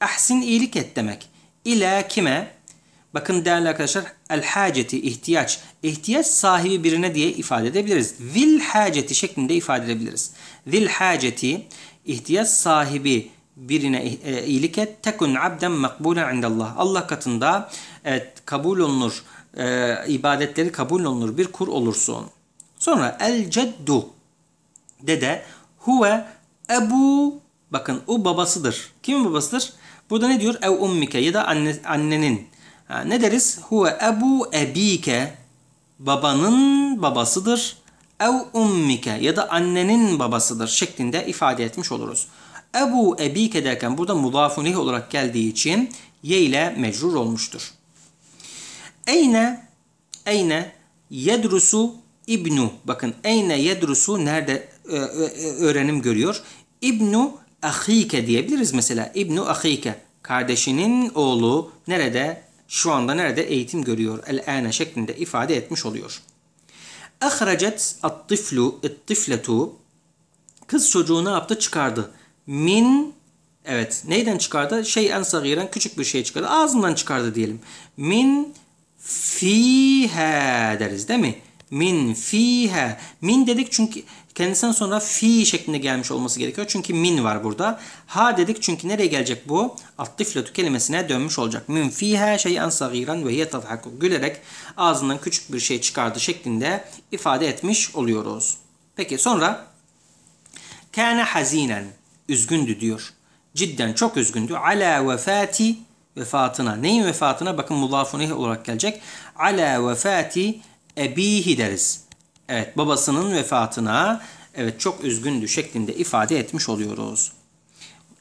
ahsin iyilik et demek. İle kime? Bakın değerli arkadaşlar, el haceti, ihtiyaç, ihtiyaç sahibi birine diye ifade edebiliriz. Vil haceti şeklinde ifade edebiliriz. Vil haceti, ihtiyaç sahibi birine e, iyilik et. Tekun abden makbulen indallah. Allah katında evet, kabul olunur, e, ibadetleri kabul olunur bir kur olursun. Sonra el ceddu dede huve ebu bakın o babasıdır. Kimin babasıdır? Burada ne diyor? Ev ummike ya da anne, annenin. Ha, ne deriz? Huve ebu ebike babanın babasıdır. Ev ummike ya da annenin babasıdır şeklinde ifade etmiş oluruz. Ebu ebike derken burada mudafunih olarak geldiği için ye ile mecrur olmuştur. Eyne eyne yedrusu ibnu. Bakın eyne yedrusu nerede e, e, e, öğrenim görüyor. İbnu Ahike diyebiliriz mesela. İbnu Ahike kardeşinin oğlu nerede şu anda nerede eğitim görüyor el-ane şeklinde ifade etmiş oluyor. Ahrecet at-tiflu et-tifletu kız çocuğu ne yaptı çıkardı. Min evet neyden çıkardı? Şey en sagiren küçük bir şey çıkardı. Ağzından çıkardı diyelim. Min fiha deriz değil mi? Min fiha. Min dedik çünkü Kendisinden sonra fi şeklinde gelmiş olması gerekiyor. Çünkü min var burada. Ha dedik çünkü nereye gelecek bu? Attifletu kelimesine dönmüş olacak. Min fiha şeyen sagiran ve yetadhaku. Gülerek ağzından küçük bir şey çıkardı şeklinde ifade etmiş oluyoruz. Peki sonra kâne hazinen. Üzgündü diyor. Cidden çok üzgündü. Ala vefati vefatına. Neyin vefatına? Bakın mudafun olarak gelecek. Ala vefati ebihi deriz Evet babasının vefatına evet çok üzgündü şeklinde ifade etmiş oluyoruz.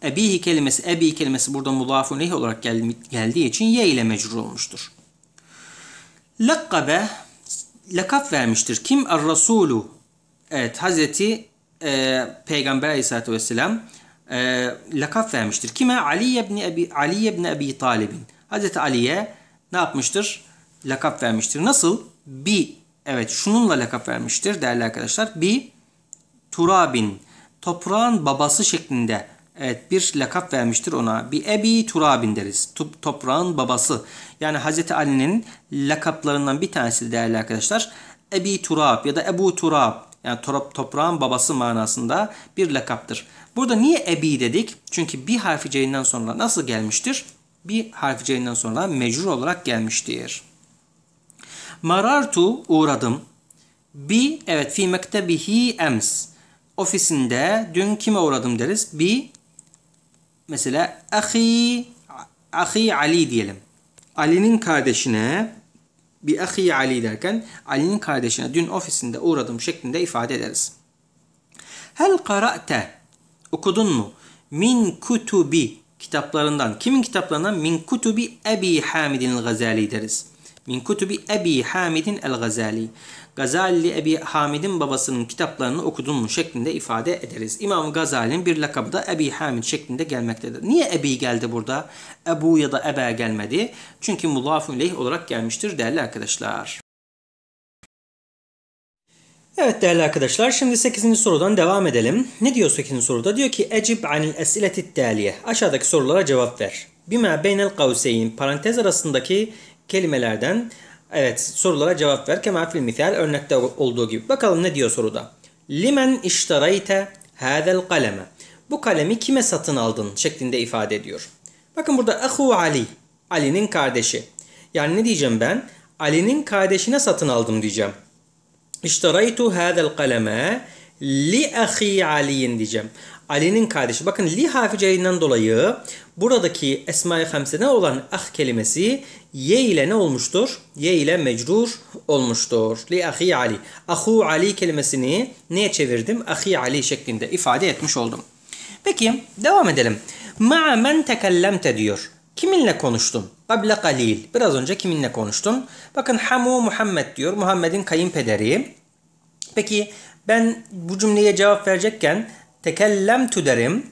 Ebihi kelimesi, ebi kelimesi burada mudafun leh olarak gel, geldiği için ye ile mecrur olmuştur. Lakkabe, lakap vermiştir. Kim? Er Resulü. Evet, Hazreti e, Peygamber Aleyhisselatü Vesselam e, lakap vermiştir. Kime? Ali ibn Ebi, Ali ibn Ebi Talib'in. Hazreti Ali'ye ne yapmıştır? Lakap vermiştir. Nasıl? Bi Evet şununla lakap vermiştir değerli arkadaşlar. Bir Turabin toprağın babası şeklinde evet bir lakap vermiştir ona. Bir Ebi Turabin deriz. Toprağın babası. Yani Hazreti Ali'nin lakaplarından bir tanesi değerli arkadaşlar. Ebi Turab ya da Ebu Turab yani toprağın babası manasında bir lakaptır. Burada niye ebi dedik? Çünkü bir harfi ceyinden sonra nasıl gelmiştir? Bir harfi ceyinden sonra mecrur olarak gelmiştir. Marartu uğradım. Bi evet fi mektebihi ems. Ofisinde dün kime uğradım deriz. Bi mesela ahi ahi Ali diyelim. Ali'nin kardeşine bir ahi Ali derken Ali'nin kardeşine dün ofisinde uğradım şeklinde ifade ederiz. Hel kara'te okudun mu? Min kutubi kitaplarından. Kimin kitaplarından? Min kutubi Ebi Hamid'in Gazali deriz min kutubi Ebi Hamid'in el-Gazali. Gazali Ebi Hamid'in babasının kitaplarını okudun mu şeklinde ifade ederiz. İmam Gazali'nin bir lakabı da Ebi Hamid şeklinde gelmektedir. Niye Ebi geldi burada? Ebu ya da Ebe gelmedi. Çünkü mulafun leyh olarak gelmiştir değerli arkadaşlar. Evet değerli arkadaşlar şimdi 8. sorudan devam edelim. Ne diyor 8. soruda? Diyor ki Ecib anil esileti taliye. Aşağıdaki sorulara cevap ver. Bima beynel kavseyn parantez arasındaki kelimelerden evet sorulara cevap ver. Kemal fil misal örnekte olduğu gibi. Bakalım ne diyor soruda. Limen iştarayte hadel kaleme. Bu kalemi kime satın aldın şeklinde ifade ediyor. Bakın burada ahu Ali. Ali'nin kardeşi. Yani ne diyeceğim ben? Ali'nin kardeşine satın aldım diyeceğim. İştaraytu hadel kaleme li ahi Ali'in diyeceğim. Ali'nin kardeşi. Bakın li harficeyinden dolayı buradaki Esma-i Hamse'den olan ah kelimesi ye ile ne olmuştur? Ye ile mecrur olmuştur. Li ahi Ali. Ahu Ali kelimesini neye çevirdim? Ahi Ali şeklinde ifade etmiş oldum. Peki devam edelim. Ma'a men tekellemte diyor. Kiminle konuştun? Kable kalil. Biraz önce kiminle konuştun? Bakın Hamu Muhammed diyor. Muhammed'in kayınpederi. Peki ben bu cümleye cevap verecekken tekellemtu derim.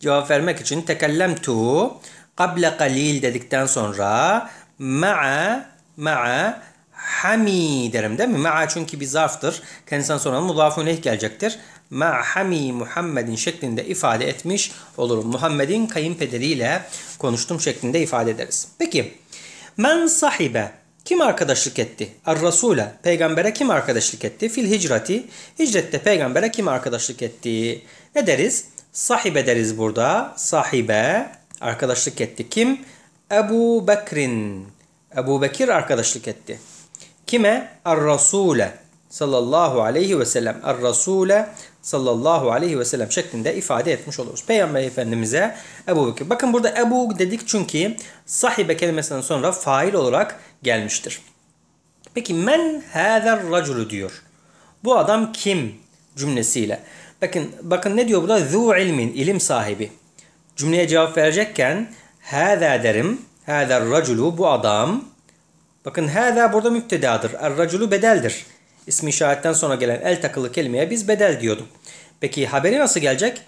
Cevap vermek için tekellemtu kable kalil dedikten sonra ma'a ma'a hami derim değil mi? Ma'a çünkü bir zarftır. Kendisinden sonra mudafun gelecektir. Ma'a hami Muhammed'in şeklinde ifade etmiş olurum. Muhammed'in kayınpederiyle konuştum şeklinde ifade ederiz. Peki men sahibe kim arkadaşlık etti? Er-Rasule peygambere kim arkadaşlık etti? Fil hicrati hicrette peygambere kim arkadaşlık etti? Ne deriz? Sahibe deriz burada. Sahibe arkadaşlık etti. Kim? Ebu Bekrin. Ebu Bekir arkadaşlık etti. Kime? Er-Rasule sallallahu aleyhi ve sellem. Er-Rasule sallallahu aleyhi ve sellem şeklinde ifade etmiş oluruz. Peygamber Efendimiz'e Ebu Bekir. Bakın burada Ebu dedik çünkü sahibe kelimesinden sonra fail olarak gelmiştir. Peki men hâzer raculu diyor. Bu adam kim cümlesiyle. Bakın bakın ne diyor burada? Zu ilmin, ilim sahibi. Cümleye cevap verecekken hâzâ derim. Hâzâ raculu bu adam. Bakın hâzâ burada müptedadır. er bedeldir. İsmi işaretten sonra gelen el takılı kelimeye biz bedel diyorduk. Peki haberi nasıl gelecek?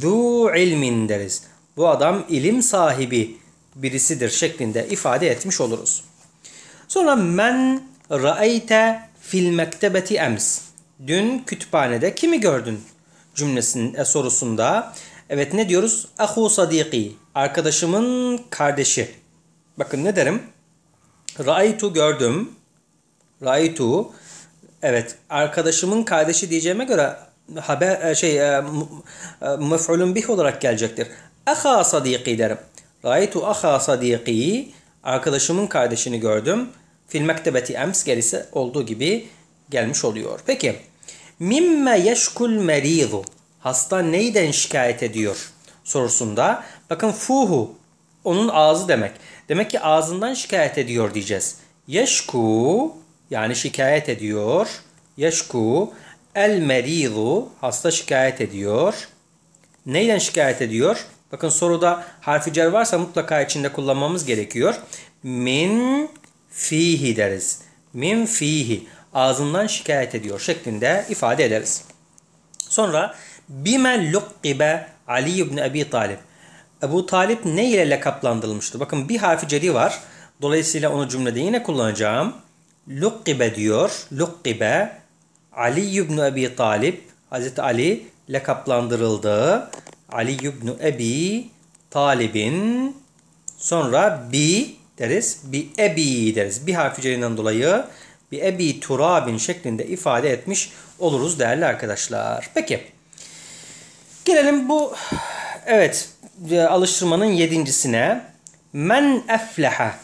Zu ilmin deriz. Bu adam ilim sahibi birisidir şeklinde ifade etmiş oluruz. Sonra men ra'eyte fil mektebeti ems. Dün kütüphanede kimi gördün? cümlesinin e, sorusunda evet ne diyoruz? Ahu sadiqi Arkadaşımın kardeşi. Bakın ne derim? Ra'aytu gördüm. Ra'aytu. Evet arkadaşımın kardeşi diyeceğime göre haber e, şey e, e, mef'ulun bih olarak gelecektir. Aha sadiqi derim. Ra'aytu aha sadiqi Arkadaşımın kardeşini gördüm. Fil mektebeti ems gerisi olduğu gibi gelmiş oluyor. Peki Mimme yeşkul meridu. Hasta neyden şikayet ediyor sorusunda. Bakın fuhu onun ağzı demek. Demek ki ağzından şikayet ediyor diyeceğiz. Yeşku yani şikayet ediyor. Yeşku el meridu hasta şikayet ediyor. Neyden şikayet ediyor? Bakın soruda harfi cer varsa mutlaka içinde kullanmamız gerekiyor. Min fihi deriz. Min fihi ağzından şikayet ediyor şeklinde ifade ederiz. Sonra bime lukkibe Ali ibn Abi Talib. Ebu Talib ne ile lakaplandırılmıştır? Bakın bir harfi ceri var. Dolayısıyla onu cümlede yine kullanacağım. Lukkibe diyor. Lukkibe Ali ibn Abi Talib, Hazreti Ali lakaplandırıldı. Ali ibn Abi Talib'in sonra bi deriz. Bi ebi deriz. Bir harfi cerinden dolayı bir ebi turabin şeklinde ifade etmiş oluruz değerli arkadaşlar. Peki gelelim bu evet alıştırmanın yedincisine. Men efleha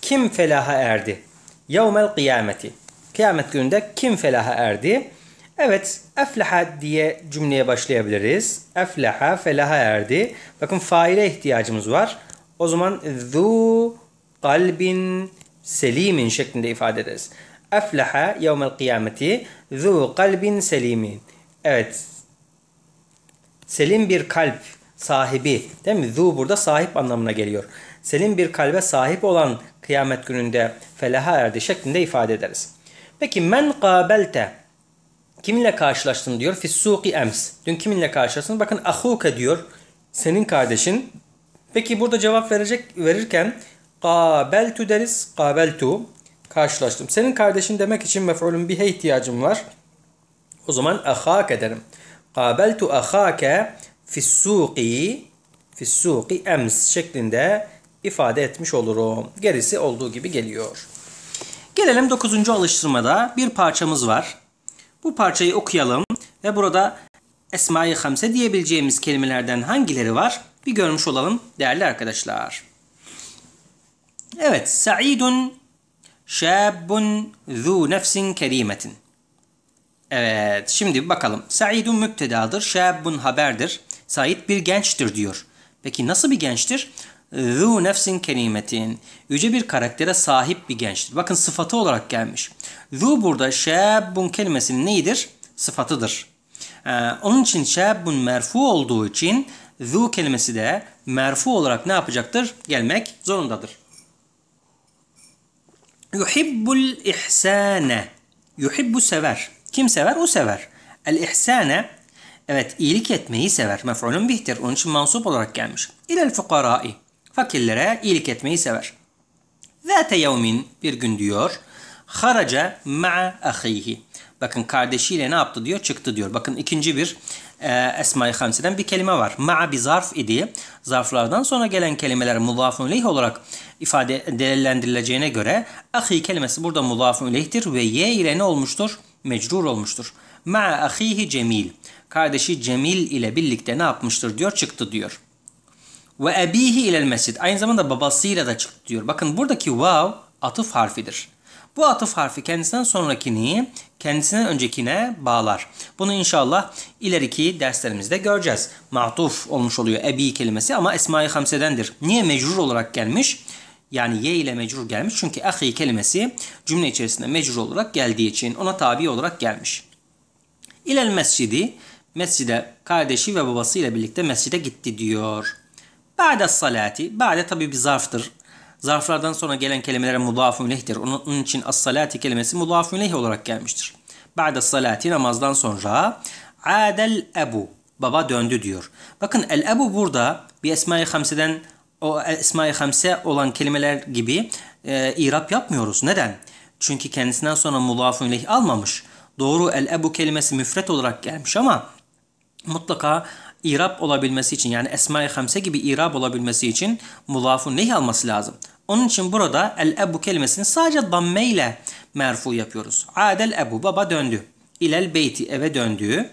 kim felaha erdi? Yevmel kıyameti. Kıyamet gününde kim felaha erdi? Evet, efleha diye cümleye başlayabiliriz. Efleha felaha erdi. Bakın faile ihtiyacımız var. O zaman zu kalbin selimin şeklinde ifade ederiz. Efleha yevmel kıyameti zu kalbin selimin. Evet. Selim bir kalp sahibi değil mi? Zu burada sahip anlamına geliyor. Selim bir kalbe sahip olan kıyamet gününde felaha erdi şeklinde ifade ederiz. Peki men kabelte kiminle karşılaştın diyor. Fissuki ems. Dün kiminle karşılaştın? Bakın ahuke diyor. Senin kardeşin. Peki burada cevap verecek verirken kabeltu deriz. Kabeltu karşılaştım. Senin kardeşin demek için mef'ulun bihe ihtiyacım var. O zaman ahake derim. Kabeltu ahake fissuqi fissuqi ems şeklinde ifade etmiş olurum. Gerisi olduğu gibi geliyor. Gelelim 9. alıştırmada bir parçamız var. Bu parçayı okuyalım ve burada Esma-i Hamse diyebileceğimiz kelimelerden hangileri var bir görmüş olalım değerli arkadaşlar. Evet, Sa'idun Şabun zu nefsin kerimetin. Evet şimdi bakalım. Saidun müptedadır. Şabun haberdir. Said bir gençtir diyor. Peki nasıl bir gençtir? Zu nefsin kerimetin. Yüce bir karaktere sahip bir gençtir. Bakın sıfatı olarak gelmiş. Zu burada şabun kelimesinin neyidir? Sıfatıdır. Ee, onun için şabun merfu olduğu için zu kelimesi de merfu olarak ne yapacaktır? Gelmek zorundadır. يحب الإحسان يحب sever kim sever o sever el ihsane evet iyilik etmeyi sever mef'ulun bihtir onun için mansup olarak gelmiş ilel fukarai fakirlere iyilik etmeyi sever zate yevmin bir gün diyor Haraca ma'a ahihi. Bakın kardeşiyle ne yaptı diyor? Çıktı diyor. Bakın ikinci bir e, Esma-i Hamsi'den bir kelime var. Ma'a bir zarf idi. Zarflardan sonra gelen kelimeler mudafun leyh olarak ifade delillendirileceğine göre ahi kelimesi burada mudafun leyhtir ve ye ile ne olmuştur? Mecrur olmuştur. Ma'a ahihi cemil. Kardeşi Cemil ile birlikte ne yapmıştır diyor? Çıktı diyor. Ve ebihi ile mescid. Aynı zamanda babasıyla da çıktı diyor. Bakın buradaki vav atıf harfidir. Bu atıf harfi kendisinden sonrakini kendisinden öncekine bağlar. Bunu inşallah ileriki derslerimizde göreceğiz. Matuf olmuş oluyor ebi kelimesi ama Esma-i Hamse'dendir. Niye mecrur olarak gelmiş? Yani ye ile mecrur gelmiş. Çünkü ahi kelimesi cümle içerisinde mecrur olarak geldiği için ona tabi olarak gelmiş. İlel mescidi, mescide kardeşi ve babası ile birlikte mescide gitti diyor. Ba'de salati, ba'de tabi bir zarftır. Zarflardan sonra gelen kelimelere mudafun lehtir. Onun için as-salati kelimesi mudafun leh olarak gelmiştir. Ba'de salati namazdan sonra adel ebu baba döndü diyor. Bakın el ebu burada bir esma-i hamseden o esma-i hamse olan kelimeler gibi e, irap yapmıyoruz. Neden? Çünkü kendisinden sonra mudafun leh almamış. Doğru el ebu kelimesi müfret olarak gelmiş ama mutlaka irab olabilmesi için yani Esma-i Hamse gibi irab olabilmesi için mulafun neh alması lazım. Onun için burada el ebu kelimesini sadece damme ile merfu yapıyoruz. Adel ebu baba döndü. İlel beyti eve döndü.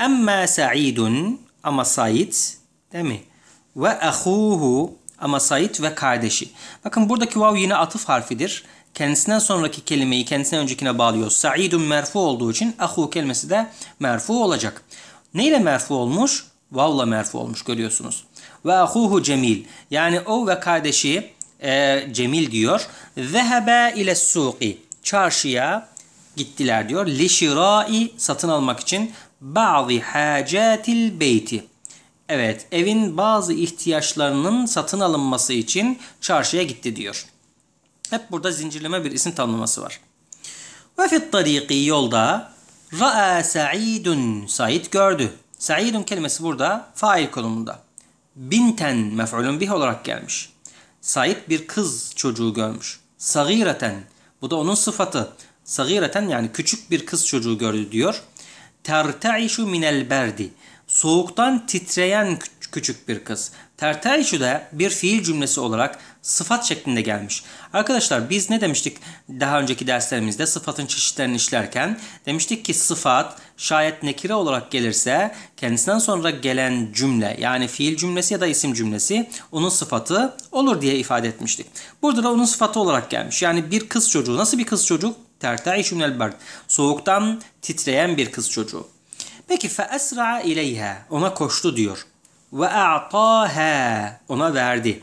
Emma sa'idun ama Said değil mi? Ve ahuhu ama Said ve kardeşi. Bakın buradaki vav yine atıf harfidir. Kendisinden sonraki kelimeyi kendisinden öncekine bağlıyor. Saidun merfu olduğu için ahu kelimesi de merfu olacak. Neyle merfu olmuş? Vavla merfu olmuş görüyorsunuz. Ve ahuhu cemil. Yani o ve kardeşi e, Cemil diyor. Vehebe ile suqi. Çarşıya gittiler diyor. Lişirai satın almak için bazı hacetil beyti. Evet, evin bazı ihtiyaçlarının satın alınması için çarşıya gitti diyor. Hep burada zincirleme bir isim tanımlaması var. Ve fit tariqi yolda ra'a sa'idun Said gördü. Sa'idun kelimesi burada fail konumunda. Binten mef'ulun bih olarak gelmiş sahip bir kız çocuğu görmüş. Sagireten. Bu da onun sıfatı. Sagireten yani küçük bir kız çocuğu gördü diyor. Terteişu minel berdi. Soğuktan titreyen küçük bir kız. Terterişu da bir fiil cümlesi olarak sıfat şeklinde gelmiş. Arkadaşlar biz ne demiştik daha önceki derslerimizde sıfatın çeşitlerini işlerken? Demiştik ki sıfat şayet nekire olarak gelirse kendisinden sonra gelen cümle yani fiil cümlesi ya da isim cümlesi onun sıfatı olur diye ifade etmiştik. Burada da onun sıfatı olarak gelmiş. Yani bir kız çocuğu nasıl bir kız çocuğu? Terterişu minel Soğuktan titreyen bir kız çocuğu. Peki fe esra ileyha ona koştu diyor ve a'taha ona verdi.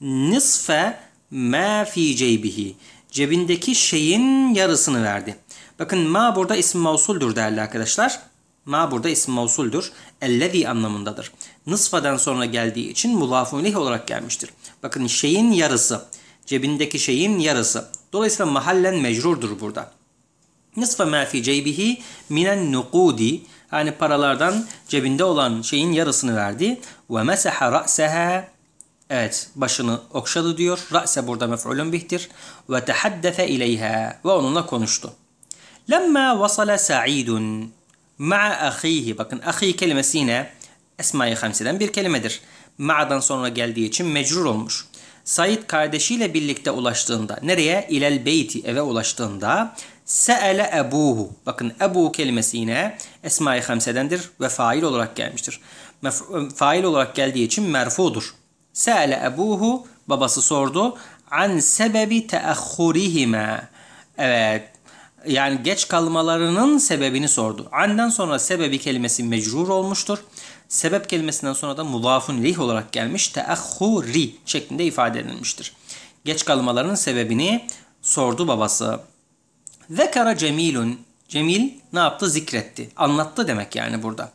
Nisfe ma fi ceybihi cebindeki şeyin yarısını verdi. Bakın ma burada isim mausuldür değerli arkadaşlar. Ma burada isim mausuldür. ellevi anlamındadır. Nısfadan sonra geldiği için mulafun olarak gelmiştir. Bakın şeyin yarısı. Cebindeki şeyin yarısı. Dolayısıyla mahallen mecrurdur burada. Nisfe ma fi ceybihi minen nukudi yani paralardan cebinde olan şeyin yarısını verdi. Ve mesaha ra'seha Evet başını okşadı diyor. Ra'se burada mef'ulun bihtir. Ve tehaddefe ileyha ve onunla konuştu. Lemma vasala Sa'idun ma'a ahihi. Bakın ahi kelimesi yine Esma-i Hamsi'den bir kelimedir. Ma'dan sonra geldiği için mecrur olmuş. Said kardeşiyle birlikte ulaştığında nereye? İlel beyti eve ulaştığında Se'ele ebuhu. Bakın ebu kelimesi yine Esma-i Hamse'dendir ve fail olarak gelmiştir. Mef fail olarak geldiği için merfudur. Se'ele ebuhu babası sordu. An sebebi teahhurihime. Evet. Yani geç kalmalarının sebebini sordu. An'dan sonra sebebi kelimesi mecrur olmuştur. Sebep kelimesinden sonra da mudafun lih olarak gelmiş. Teahhuri şeklinde ifade edilmiştir. Geç kalmalarının sebebini sordu babası. Zekara cemilun. Cemil ne yaptı? Zikretti. Anlattı demek yani burada.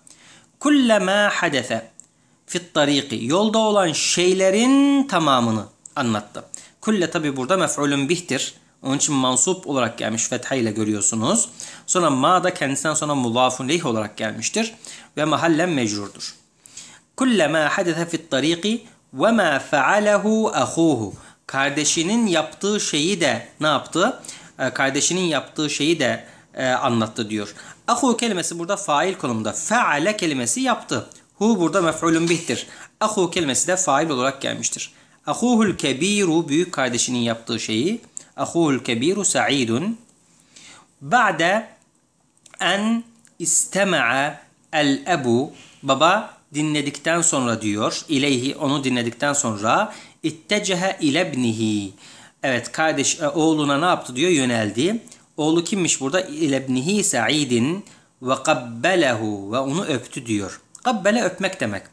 Kullema hadefe fit tariqi Yolda olan şeylerin tamamını anlattı. Kulle tabi burada mef'ulun bihtir. Onun için mansup olarak gelmiş fetha ile görüyorsunuz. Sonra ma da kendisinden sonra mulafun leyh olarak gelmiştir. Ve mahallen mecrurdur. Kulle ma hadese fit tariki ve ma fealehu ahuhu. Kardeşinin yaptığı şeyi de ne yaptı? E, kardeşinin yaptığı şeyi de e, anlattı diyor. Ahu kelimesi burada fail konumda. Feale kelimesi yaptı. Hu burada mef'ulun bihtir. Ahu kelimesi de fail olarak gelmiştir. Ahuhul kebiru büyük kardeşinin yaptığı şeyi. Ahuhul kebiru sa'idun. Ba'de en istema'a el ebu. Baba dinledikten sonra diyor. İleyhi onu dinledikten sonra ittecahe ilebnihi. Evet kardeş e, oğluna ne yaptı diyor yöneldi. Oğlu kimmiş burada? İlebnihi sa'idin ve kabbelehu ve onu öptü diyor. Kabbele öpmek demek.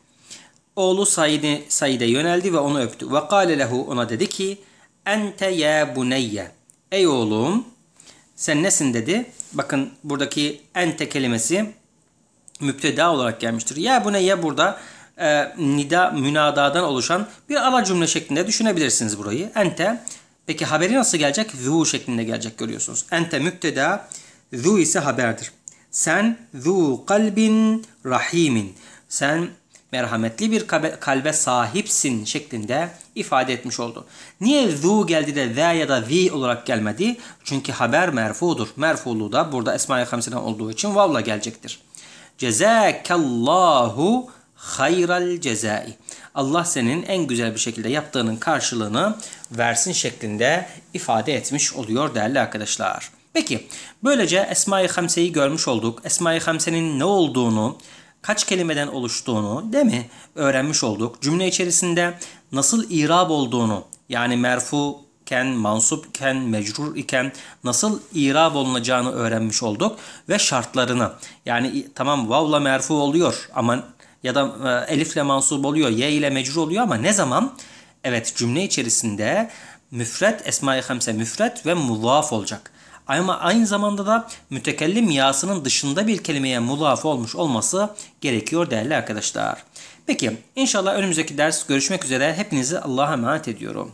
Oğlu Said'e Said yöneldi ve onu öptü. Ve kâle lehu ona dedi ki ente ya buneyye. Ey oğlum sen nesin dedi. Bakın buradaki ente kelimesi müpteda olarak gelmiştir. Ya buneyye burada e, nida münadadan oluşan bir ala cümle şeklinde düşünebilirsiniz burayı. Ente Peki haberi nasıl gelecek? Zu şeklinde gelecek görüyorsunuz. Ente mükteda, zu ise haberdir. Sen zu kalbin rahimin. Sen merhametli bir kalbe sahipsin şeklinde ifade etmiş oldu. Niye zu geldi de ve ya da vi olarak gelmedi? Çünkü haber merfudur. Merfulu da burada Esma-i Hamsi'den olduğu için vavla gelecektir. Cezakallahu hayral cezai. Allah senin en güzel bir şekilde yaptığının karşılığını versin şeklinde ifade etmiş oluyor değerli arkadaşlar. Peki böylece Esma-i Hamse'yi görmüş olduk. Esma-i Hamse'nin ne olduğunu, kaç kelimeden oluştuğunu değil mi öğrenmiş olduk. Cümle içerisinde nasıl irab olduğunu yani merfu iken, mansup iken, mecrur iken nasıl irab olunacağını öğrenmiş olduk ve şartlarını. Yani tamam vavla merfu oluyor ama ya da e, elifle mansup oluyor, ye ile mecrur oluyor ama ne zaman Evet cümle içerisinde müfret, esma-i hamse müfret ve mudaf olacak. Ama aynı zamanda da mütekellim yasının dışında bir kelimeye mudaf olmuş olması gerekiyor değerli arkadaşlar. Peki inşallah önümüzdeki ders görüşmek üzere. Hepinizi Allah'a emanet ediyorum.